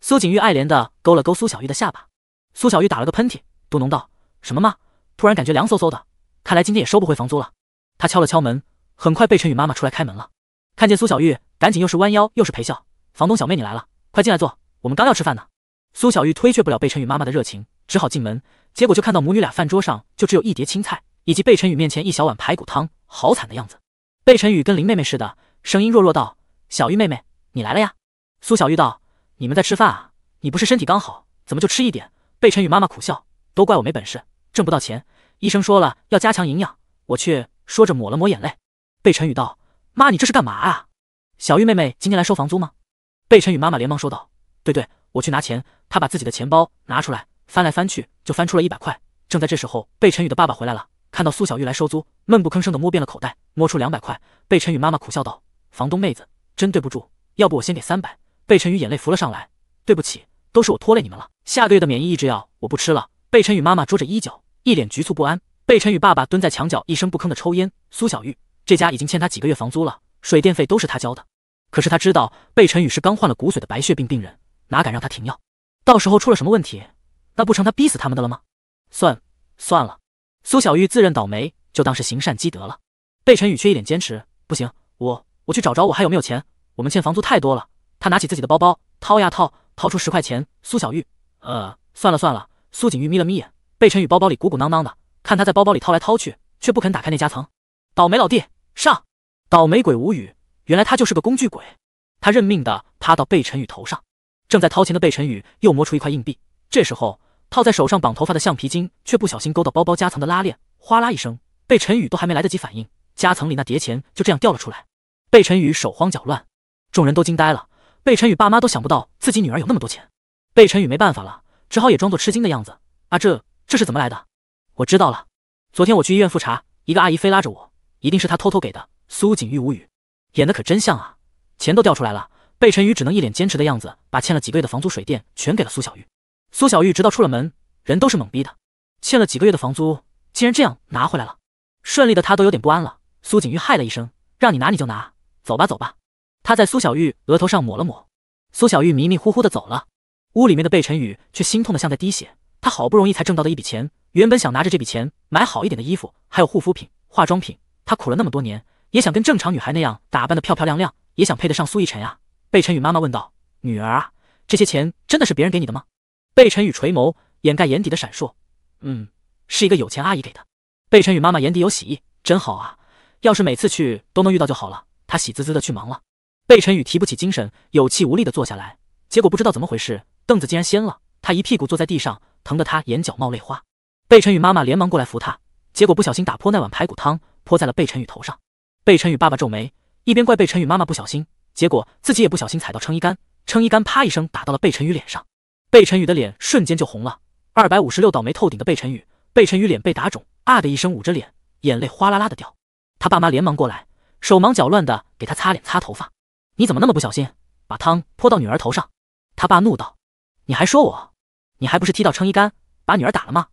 苏锦玉爱怜的勾了勾苏小玉的下巴。苏小玉打了个喷嚏，嘟哝道：“什么嘛，突然感觉凉飕飕的，看来今天也收不回房租了。”她敲了敲门，很快贝晨宇妈妈出来开门了，看见苏小玉，赶紧又是弯腰又是陪笑：“房东小妹你来了，快进来坐，我们刚要吃饭呢。”苏小玉推却不了贝晨宇妈妈的热情。只好进门，结果就看到母女俩饭桌上就只有一碟青菜，以及贝晨宇面前一小碗排骨汤，好惨的样子。贝晨宇跟林妹妹似的，声音弱弱道：“小玉妹妹，你来了呀？”苏小玉道：“你们在吃饭啊？你不是身体刚好，怎么就吃一点？”贝晨宇妈妈苦笑：“都怪我没本事，挣不到钱。医生说了，要加强营养，我却说着抹了抹眼泪。”贝晨宇道：“妈，你这是干嘛啊？小玉妹妹今天来收房租吗？”贝晨宇妈妈连忙说道：“对对，我去拿钱。”她把自己的钱包拿出来。翻来翻去，就翻出了一百块。正在这时候，贝晨宇的爸爸回来了，看到苏小玉来收租，闷不吭声的摸遍了口袋，摸出两百块。贝晨宇妈妈苦笑道：“房东妹子，真对不住，要不我先给三百。”贝晨宇眼泪浮了上来：“对不起，都是我拖累你们了。下个月的免疫抑制药我不吃了。”贝晨宇妈妈捉着衣角，一脸局促不安。贝晨宇爸爸蹲在墙角，一声不吭的抽烟。苏小玉这家已经欠他几个月房租了，水电费都是他交的。可是他知道贝晨宇是刚患了骨髓的白血病病人，哪敢让他停药？到时候出了什么问题？那不成他逼死他们的了吗？算算了，苏小玉自认倒霉，就当是行善积德了。贝晨宇却一脸坚持，不行，我我去找找我还有没有钱，我们欠房租太多了。他拿起自己的包包，掏呀掏，掏出十块钱。苏小玉，呃，算了算了。苏锦玉眯了眯眼，贝晨宇包包里鼓鼓囊囊的，看他在包包里掏来掏去，却不肯打开那夹层。倒霉老弟，上！倒霉鬼无语，原来他就是个工具鬼。他认命的趴到贝晨宇头上，正在掏钱的贝晨宇又摸出一块硬币，这时候。套在手上绑头发的橡皮筋，却不小心勾到包包夹层的拉链，哗啦一声，被陈宇都还没来得及反应，夹层里那叠钱就这样掉了出来。被陈宇手慌脚乱，众人都惊呆了。被陈宇爸妈都想不到自己女儿有那么多钱。被陈宇没办法了，只好也装作吃惊的样子。啊，这这是怎么来的？我知道了，昨天我去医院复查，一个阿姨非拉着我，一定是她偷偷给的。苏锦玉无语，演的可真像啊，钱都掉出来了。被陈宇只能一脸坚持的样子，把欠了几个月的房租水电全给了苏小玉。苏小玉直到出了门，人都是懵逼的。欠了几个月的房租，竟然这样拿回来了，顺利的她都有点不安了。苏锦玉嗨了一声，让你拿你就拿，走吧走吧。他在苏小玉额头上抹了抹，苏小玉迷迷糊糊的走了。屋里面的贝晨宇却心痛的像在滴血。他好不容易才挣到的一笔钱，原本想拿着这笔钱买好一点的衣服，还有护肤品、化妆品。他苦了那么多年，也想跟正常女孩那样打扮的漂漂亮亮，也想配得上苏逸晨呀。贝晨宇妈妈问道：“女儿啊，这些钱真的是别人给你的吗？”贝晨宇垂眸，掩盖眼底的闪烁。嗯，是一个有钱阿姨给的。贝晨宇妈妈眼底有喜意，真好啊！要是每次去都能遇到就好了。她喜滋滋的去忙了。贝晨宇提不起精神，有气无力的坐下来，结果不知道怎么回事，凳子竟然掀了，他一屁股坐在地上，疼得他眼角冒泪花。贝晨宇妈妈连忙过来扶他，结果不小心打破那碗排骨汤，泼在了贝晨宇头上。贝晨宇爸爸皱眉，一边怪贝晨宇妈妈不小心，结果自己也不小心踩到撑衣杆，撑衣杆啪一声打到了贝晨宇脸上。贝晨宇的脸瞬间就红了。二百五十六，倒霉透顶的贝晨宇。贝晨宇脸被打肿，啊的一声，捂着脸，眼泪哗啦啦的掉。他爸妈连忙过来，手忙脚乱的给他擦脸、擦头发。你怎么那么不小心，把汤泼到女儿头上？他爸怒道。你还说我？你还不是踢到撑衣杆，把女儿打了吗？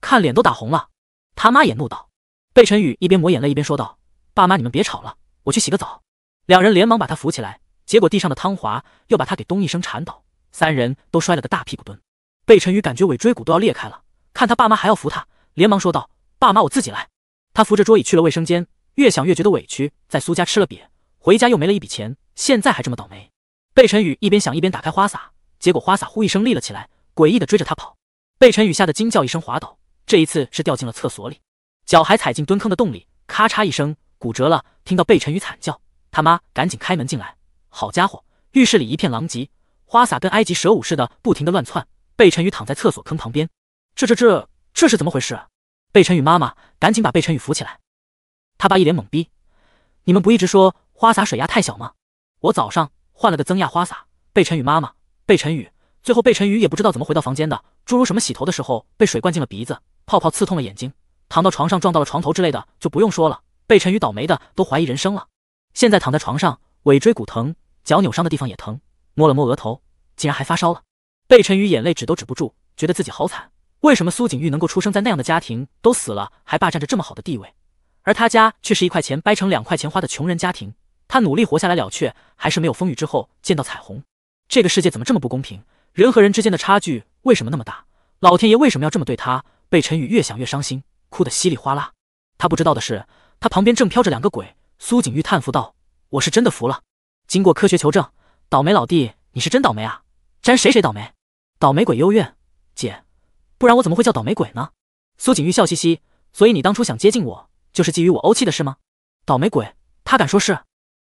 看脸都打红了。他妈也怒道。贝晨宇一边抹眼泪，一边说道：“爸妈，你们别吵了，我去洗个澡。”两人连忙把他扶起来，结果地上的汤华又把他给咚一声铲倒。三人都摔了个大屁股蹲，贝晨宇感觉尾椎骨都要裂开了。看他爸妈还要扶他，连忙说道：“爸妈，我自己来。”他扶着桌椅去了卫生间，越想越觉得委屈，在苏家吃了瘪，回家又没了一笔钱，现在还这么倒霉。贝晨宇一边想一边打开花洒，结果花洒呼一声立了起来，诡异的追着他跑。贝晨宇吓得惊叫一声，滑倒，这一次是掉进了厕所里，脚还踩进蹲坑的洞里，咔嚓一声骨折了。听到贝晨宇惨叫，他妈赶紧开门进来，好家伙，浴室里一片狼藉。花洒跟埃及蛇舞似的，不停的乱窜。贝晨宇躺在厕所坑旁边，这这这这是怎么回事？贝晨宇妈妈赶紧把贝晨宇扶起来。他爸一脸懵逼：“你们不一直说花洒水压太小吗？我早上换了个增压花洒。”贝晨宇妈妈、贝晨宇，最后贝晨宇也不知道怎么回到房间的。诸如什么洗头的时候被水灌进了鼻子，泡泡刺痛了眼睛，躺到床上撞到了床头之类的，就不用说了。贝晨宇倒霉的都怀疑人生了。现在躺在床上，尾椎骨疼，脚扭伤的地方也疼。摸了摸额头，竟然还发烧了。贝晨宇眼泪止都止不住，觉得自己好惨。为什么苏景玉能够出生在那样的家庭，都死了还霸占着这么好的地位，而他家却是一块钱掰成两块钱花的穷人家庭？他努力活下来了，却还是没有风雨之后见到彩虹。这个世界怎么这么不公平？人和人之间的差距为什么那么大？老天爷为什么要这么对他？贝陈宇越想越伤心，哭得稀里哗啦。他不知道的是，他旁边正飘着两个鬼。苏景玉叹服道：“我是真的服了。”经过科学求证。倒霉老弟，你是真倒霉啊！沾谁谁倒霉。倒霉鬼幽怨，姐，不然我怎么会叫倒霉鬼呢？苏锦玉笑嘻嘻，所以你当初想接近我，就是觊觎我欧气的事吗？倒霉鬼，他敢说是？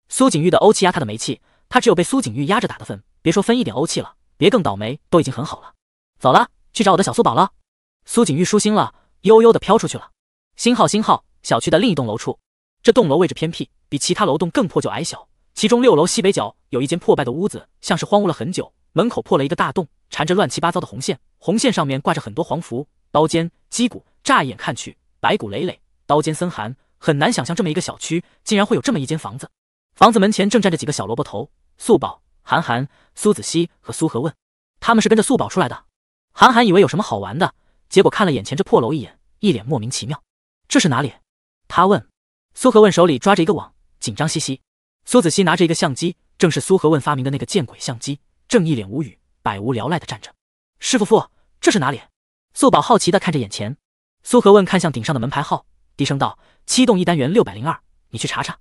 苏锦玉的欧气压他的霉气，他只有被苏锦玉压着打的份，别说分一点欧气了，别更倒霉都已经很好了。走了，去找我的小苏宝了。苏锦玉舒心了，悠悠的飘出去了。新号新号，小区的另一栋楼处，这栋楼位置偏僻，比其他楼栋更破旧矮小。其中六楼西北角有一间破败的屋子，像是荒芜了很久。门口破了一个大洞，缠着乱七八糟的红线，红线上面挂着很多黄符、刀尖、击鼓，乍一眼看去，白骨累累，刀尖森寒，很难想象这么一个小区竟然会有这么一间房子。房子门前正站着几个小萝卜头：素宝、韩寒、苏子熙和苏荷。问他们是跟着素宝出来的。韩寒以为有什么好玩的，结果看了眼前这破楼一眼，一脸莫名其妙。这是哪里？他问。苏荷问手里抓着一个网，紧张兮兮。苏子熙拿着一个相机，正是苏和问发明的那个见鬼相机，正一脸无语、百无聊赖的站着。师傅傅，这是哪里？素宝好奇的看着眼前。苏和问看向顶上的门牌号，低声道：“七栋一单元六百零二，你去查查。”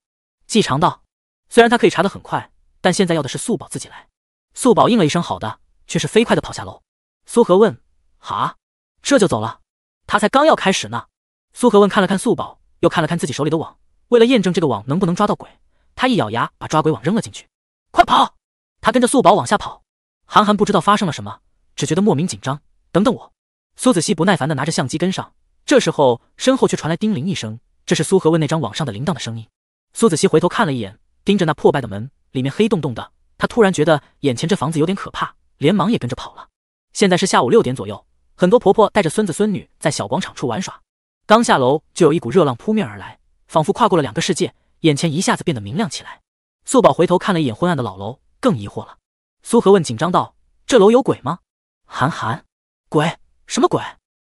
季常道，虽然他可以查得很快，但现在要的是素宝自己来。素宝应了一声“好的”，却是飞快的跑下楼。苏和问：“哈，这就走了？他才刚要开始呢。”苏和问看了看素宝，又看了看自己手里的网，为了验证这个网能不能抓到鬼。他一咬牙，把抓鬼网扔了进去，快跑！他跟着素宝往下跑。韩寒不知道发生了什么，只觉得莫名紧张。等等我！苏子熙不耐烦的拿着相机跟上，这时候身后却传来叮铃一声，这是苏荷问那张网上的铃铛的声音。苏子熙回头看了一眼，盯着那破败的门，里面黑洞洞的。他突然觉得眼前这房子有点可怕，连忙也跟着跑了。现在是下午六点左右，很多婆婆带着孙子孙女在小广场处玩耍。刚下楼就有一股热浪扑面而来，仿佛跨过了两个世界。眼前一下子变得明亮起来，素宝回头看了一眼昏暗的老楼，更疑惑了。苏荷问紧张道：“这楼有鬼吗？”韩寒：“鬼？什么鬼？”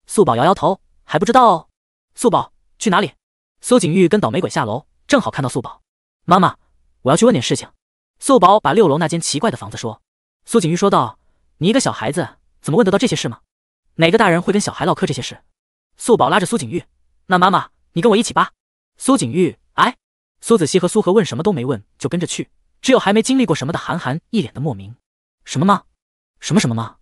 素宝摇摇头：“还不知道。”哦。素宝去哪里？苏锦玉跟倒霉鬼下楼，正好看到素宝。妈妈，我要去问点事情。素宝把六楼那间奇怪的房子说。苏锦玉说道：“你一个小孩子，怎么问得到这些事吗？哪个大人会跟小孩唠嗑这些事？”素宝拉着苏锦玉：“那妈妈，你跟我一起吧。”苏锦玉。苏子熙和苏荷问什么都没问，就跟着去。只有还没经历过什么的韩寒，一脸的莫名。什么吗？什么什么吗？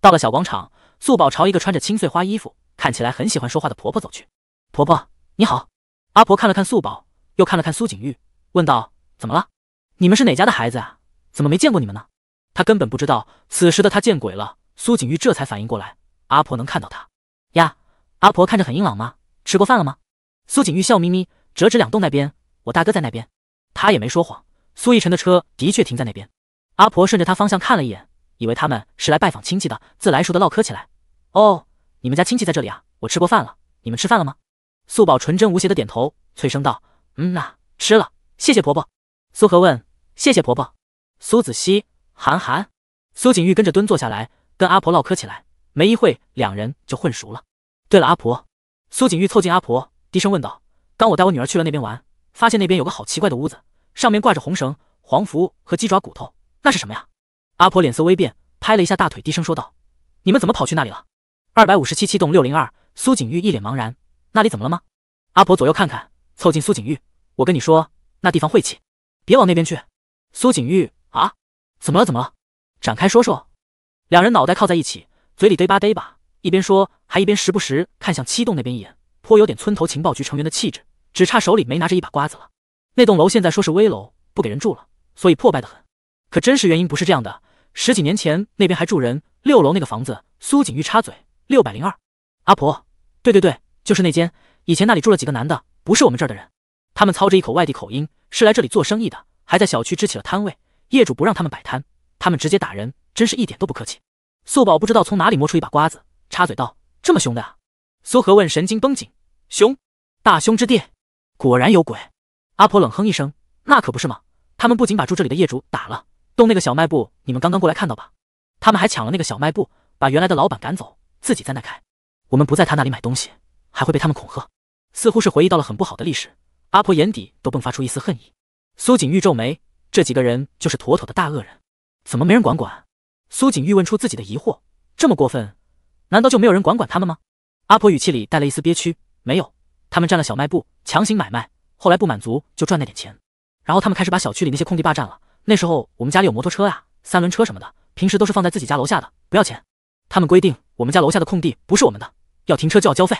到了小广场，素宝朝一个穿着青碎花衣服、看起来很喜欢说话的婆婆走去。婆婆你好。阿婆看了看素宝，又看了看苏锦玉，问道：“怎么了？你们是哪家的孩子啊？怎么没见过你们呢？”他根本不知道，此时的他见鬼了。苏锦玉这才反应过来，阿婆能看到他呀。阿婆看着很硬朗吗？吃过饭了吗？苏锦玉笑眯眯，折纸两栋那边。我大哥在那边，他也没说谎。苏逸晨的车的确停在那边。阿婆顺着他方向看了一眼，以为他们是来拜访亲戚的，自来熟的唠嗑起来。哦，你们家亲戚在这里啊？我吃过饭了，你们吃饭了吗？素宝纯真无邪的点头，脆声道：“嗯呐，吃了，谢谢婆婆。”苏荷问：“谢谢婆婆。”苏子熙、韩寒、苏锦玉跟着蹲坐下来，跟阿婆唠嗑起来。没一会，两人就混熟了。对了，阿婆，苏锦玉凑近阿婆，低声问道：“刚我带我女儿去了那边玩。”发现那边有个好奇怪的屋子，上面挂着红绳、黄符和鸡爪骨头，那是什么呀？阿婆脸色微变，拍了一下大腿，低声说道：“你们怎么跑去那里了？”二百五十七七栋六零二，苏锦玉一脸茫然：“那里怎么了吗？”阿婆左右看看，凑近苏锦玉：“我跟你说，那地方晦气，别往那边去。”苏锦玉啊，怎么了？怎么了？展开说说。两人脑袋靠在一起，嘴里嘚吧嘚吧，一边说还一边时不时看向七栋那边一眼，颇有点村头情报局成员的气质。只差手里没拿着一把瓜子了。那栋楼现在说是危楼，不给人住了，所以破败的很。可真实原因不是这样的。十几年前那边还住人，六楼那个房子。苏锦玉插嘴：“六百零二，阿婆，对对对，就是那间。以前那里住了几个男的，不是我们这儿的人，他们操着一口外地口音，是来这里做生意的，还在小区支起了摊位。业主不让他们摆摊，他们直接打人，真是一点都不客气。”素宝不知道从哪里摸出一把瓜子，插嘴道：“这么凶的啊？”苏和问，神经绷紧：“凶，大凶之地。”果然有鬼！阿婆冷哼一声：“那可不是吗？他们不仅把住这里的业主打了，动那个小卖部，你们刚刚过来看到吧？他们还抢了那个小卖部，把原来的老板赶走，自己在那开。我们不在他那里买东西，还会被他们恐吓。似乎是回忆到了很不好的历史，阿婆眼底都迸发出一丝恨意。”苏锦玉皱眉：“这几个人就是妥妥的大恶人，怎么没人管管？”苏锦玉问出自己的疑惑：“这么过分，难道就没有人管管他们吗？”阿婆语气里带了一丝憋屈：“没有。”他们占了小卖部，强行买卖，后来不满足就赚那点钱。然后他们开始把小区里那些空地霸占了。那时候我们家里有摩托车呀、三轮车什么的，平时都是放在自己家楼下的，不要钱。他们规定我们家楼下的空地不是我们的，要停车就要交费。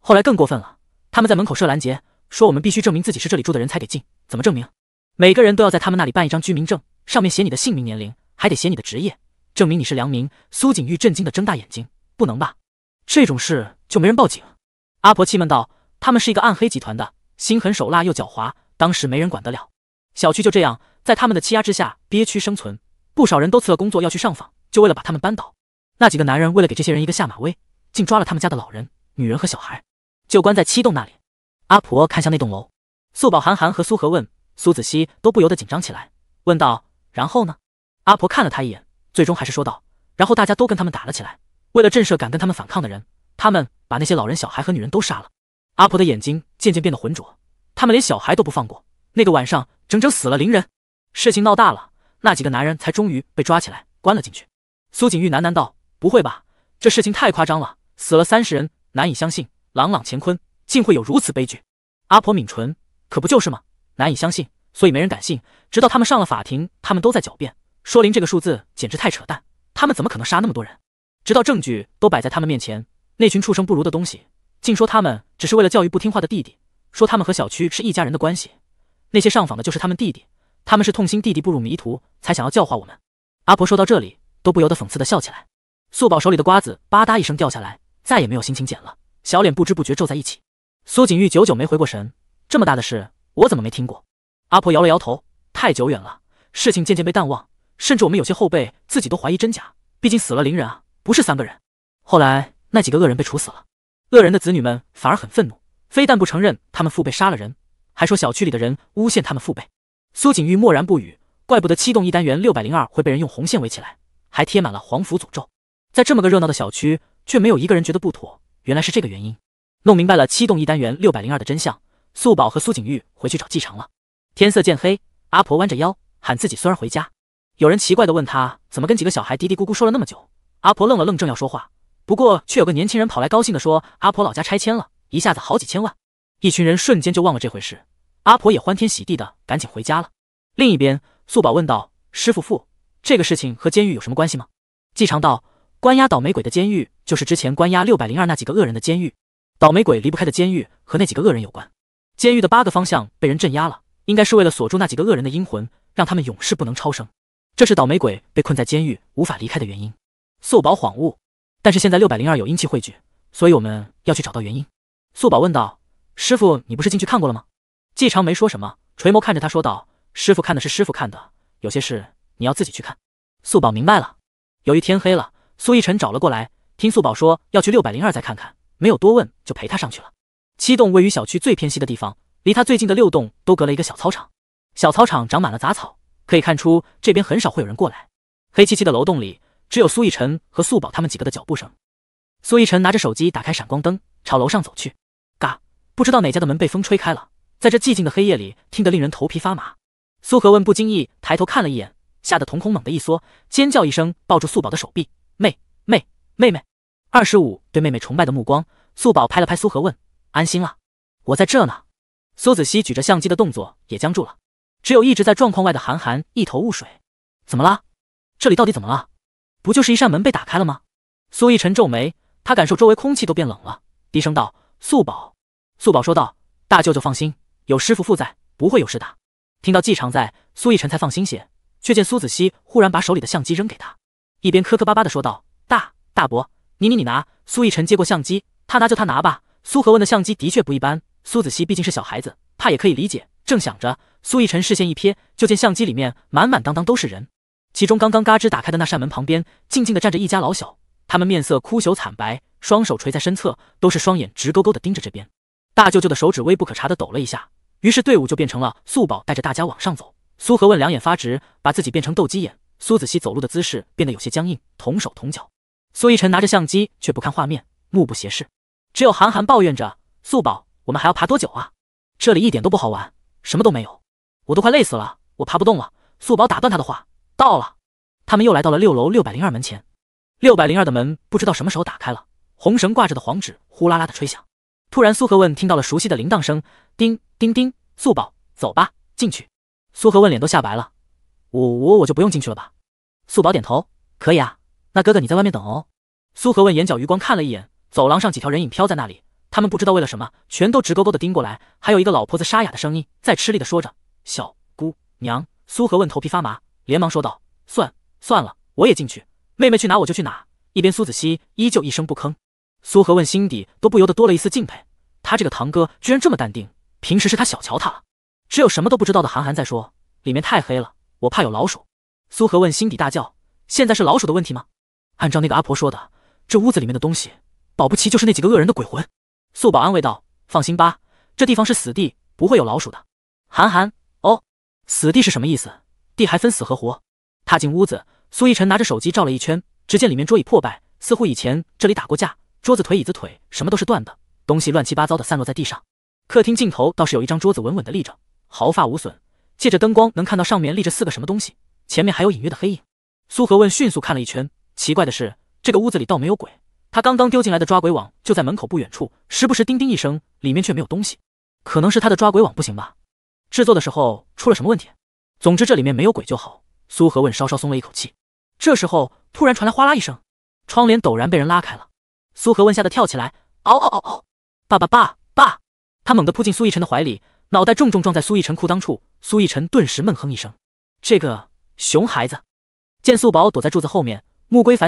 后来更过分了，他们在门口设拦截，说我们必须证明自己是这里住的人才给进。怎么证明？每个人都要在他们那里办一张居民证，上面写你的姓名、年龄，还得写你的职业，证明你是良民。苏锦玉震惊的睁大眼睛，不能吧？这种事就没人报警？阿婆气闷道。他们是一个暗黑集团的，心狠手辣又狡猾，当时没人管得了。小区就这样，在他们的欺压之下憋屈生存，不少人都辞了工作要去上访，就为了把他们扳倒。那几个男人为了给这些人一个下马威，竟抓了他们家的老人、女人和小孩，就关在七栋那里。阿婆看向那栋楼，素宝、韩寒和苏荷问苏子熙，都不由得紧张起来，问道：“然后呢？”阿婆看了他一眼，最终还是说道：“然后大家都跟他们打了起来，为了震慑敢跟他们反抗的人，他们把那些老人、小孩和女人都杀了。”阿婆的眼睛渐渐变得浑浊，他们连小孩都不放过。那个晚上，整整死了零人。事情闹大了，那几个男人才终于被抓起来，关了进去。苏锦玉喃喃道：“不会吧，这事情太夸张了，死了三十人，难以相信。朗朗乾坤，竟会有如此悲剧。”阿婆抿唇：“可不就是吗？难以相信，所以没人敢信。直到他们上了法庭，他们都在狡辩，说零这个数字简直太扯淡，他们怎么可能杀那么多人？直到证据都摆在他们面前，那群畜生不如的东西。”竟说他们只是为了教育不听话的弟弟，说他们和小区是一家人的关系，那些上访的就是他们弟弟，他们是痛心弟弟步入迷途，才想要教化我们。阿婆说到这里，都不由得讽刺的笑起来。素宝手里的瓜子吧嗒一声掉下来，再也没有心情捡了，小脸不知不觉皱在一起。苏锦玉久久没回过神，这么大的事，我怎么没听过？阿婆摇了摇头，太久远了，事情渐渐被淡忘，甚至我们有些后辈自己都怀疑真假，毕竟死了零人啊，不是三个人。后来那几个恶人被处死了。恶人的子女们反而很愤怒，非但不承认他们父辈杀了人，还说小区里的人诬陷他们父辈。苏锦玉默然不语，怪不得七栋一单元六百零二会被人用红线围起来，还贴满了黄符诅咒。在这么个热闹的小区，却没有一个人觉得不妥，原来是这个原因。弄明白了七栋一单元六百零二的真相，素宝和苏锦玉回去找季常了。天色渐黑，阿婆弯着腰喊自己孙儿回家。有人奇怪地问他，怎么跟几个小孩嘀嘀咕咕说了那么久？阿婆愣了愣，正要说话。不过，却有个年轻人跑来，高兴地说：“阿婆老家拆迁了，一下子好几千万。”一群人瞬间就忘了这回事，阿婆也欢天喜地的赶紧回家了。另一边，素宝问道：“师傅傅，这个事情和监狱有什么关系吗？”季常道：“关押倒霉鬼的监狱，就是之前关押六百零二那几个恶人的监狱。倒霉鬼离不开的监狱，和那几个恶人有关。监狱的八个方向被人镇压了，应该是为了锁住那几个恶人的阴魂，让他们永世不能超生。这是倒霉鬼被困在监狱无法离开的原因。”素宝恍悟。但是现在六百零二有阴气汇聚，所以我们要去找到原因。素宝问道：“师傅，你不是进去看过了吗？”季长没说什么，垂眸看着他说道：“师傅看的是师傅看的，有些事你要自己去看。”素宝明白了。由于天黑了，苏逸晨找了过来，听素宝说要去六百零二再看看，没有多问，就陪他上去了。七栋位于小区最偏西的地方，离他最近的六栋都隔了一个小操场，小操场长满了杂草，可以看出这边很少会有人过来。黑漆漆的楼洞里。只有苏逸晨和素宝他们几个的脚步声。苏逸晨拿着手机打开闪光灯，朝楼上走去。嘎！不知道哪家的门被风吹开了，在这寂静的黑夜里，听得令人头皮发麻。苏和问，不经意抬头看了一眼，吓得瞳孔猛地一缩，尖叫一声，抱住素宝的手臂：“妹妹妹妹！”二十五对妹妹崇拜的目光。素宝拍了拍苏和问：“安心了，我在这呢。”苏子熙举着相机的动作也僵住了。只有一直在状况外的韩寒一头雾水：“怎么了？这里到底怎么了？”不就是一扇门被打开了吗？苏逸尘皱眉，他感受周围空气都变冷了，低声道：“素宝。”素宝说道：“大舅舅放心，有师傅附在，不会有事的。”听到季常在，苏逸尘才放心些。却见苏子熙忽然把手里的相机扔给他，一边磕磕巴巴的说道：“大，大伯，你你你拿。”苏逸尘接过相机，他拿就他拿吧。苏和问的相机的确不一般，苏子熙毕竟是小孩子，怕也可以理解。正想着，苏逸尘视线一瞥，就见相机里面满满当当都是人。其中刚刚嘎吱打开的那扇门旁边，静静的站着一家老小，他们面色枯朽惨白，双手垂在身侧，都是双眼直勾勾的盯着这边。大舅舅的手指微不可察的抖了一下，于是队伍就变成了素宝带着大家往上走。苏和问，两眼发直，把自己变成斗鸡眼。苏子熙走路的姿势变得有些僵硬，同手同脚。苏逸晨拿着相机，却不看画面，目不斜视。只有韩寒抱怨着：“素宝，我们还要爬多久啊？这里一点都不好玩，什么都没有，我都快累死了，我爬不动了。”素宝打断他的话。到了，他们又来到了六楼六百零二门前，六百零二的门不知道什么时候打开了，红绳挂着的黄纸呼啦啦的吹响。突然，苏荷问听到了熟悉的铃铛声，叮叮叮。素宝，走吧，进去。苏荷问脸都吓白了，我我我就不用进去了吧？素宝点头，可以啊。那哥哥你在外面等哦。苏荷问眼角余光看了一眼走廊上几条人影飘在那里，他们不知道为了什么全都直勾勾的盯过来，还有一个老婆子沙哑的声音在吃力的说着：“小姑娘。”苏荷问头皮发麻。连忙说道：“算算了，我也进去。妹妹去哪我就去哪。”一边苏子熙依旧一声不吭。苏和问心底都不由得多了一丝敬佩，他这个堂哥居然这么淡定。平时是他小瞧他了。只有什么都不知道的韩寒在说：“里面太黑了，我怕有老鼠。”苏和问心底大叫：“现在是老鼠的问题吗？”按照那个阿婆说的，这屋子里面的东西，保不齐就是那几个恶人的鬼魂。素宝安慰道：“放心吧，这地方是死地，不会有老鼠的。”韩寒：“哦，死地是什么意思？”地还分死和活。踏进屋子，苏逸晨拿着手机照了一圈，只见里面桌椅破败，似乎以前这里打过架，桌子腿、椅子腿什么都是断的，东西乱七八糟的散落在地上。客厅尽头倒是有一张桌子稳稳的立着，毫发无损。借着灯光能看到上面立着四个什么东西，前面还有隐约的黑影。苏和问迅速看了一圈，奇怪的是这个屋子里倒没有鬼。他刚刚丢进来的抓鬼网就在门口不远处，时不时叮叮一声，里面却没有东西，可能是他的抓鬼网不行吧？制作的时候出了什么问题？总之这里面没有鬼就好。苏和问，稍稍松了一口气。这时候突然传来哗啦一声，窗帘陡然被人拉开了。苏和问吓得跳起来，嗷嗷嗷嗷！爸爸，爸爸！他猛地扑进苏逸晨的怀里，脑袋重重撞在苏逸晨裤裆处。苏逸晨顿时闷哼一声。这个熊孩子，见素宝躲在柱子后面，穆归凡。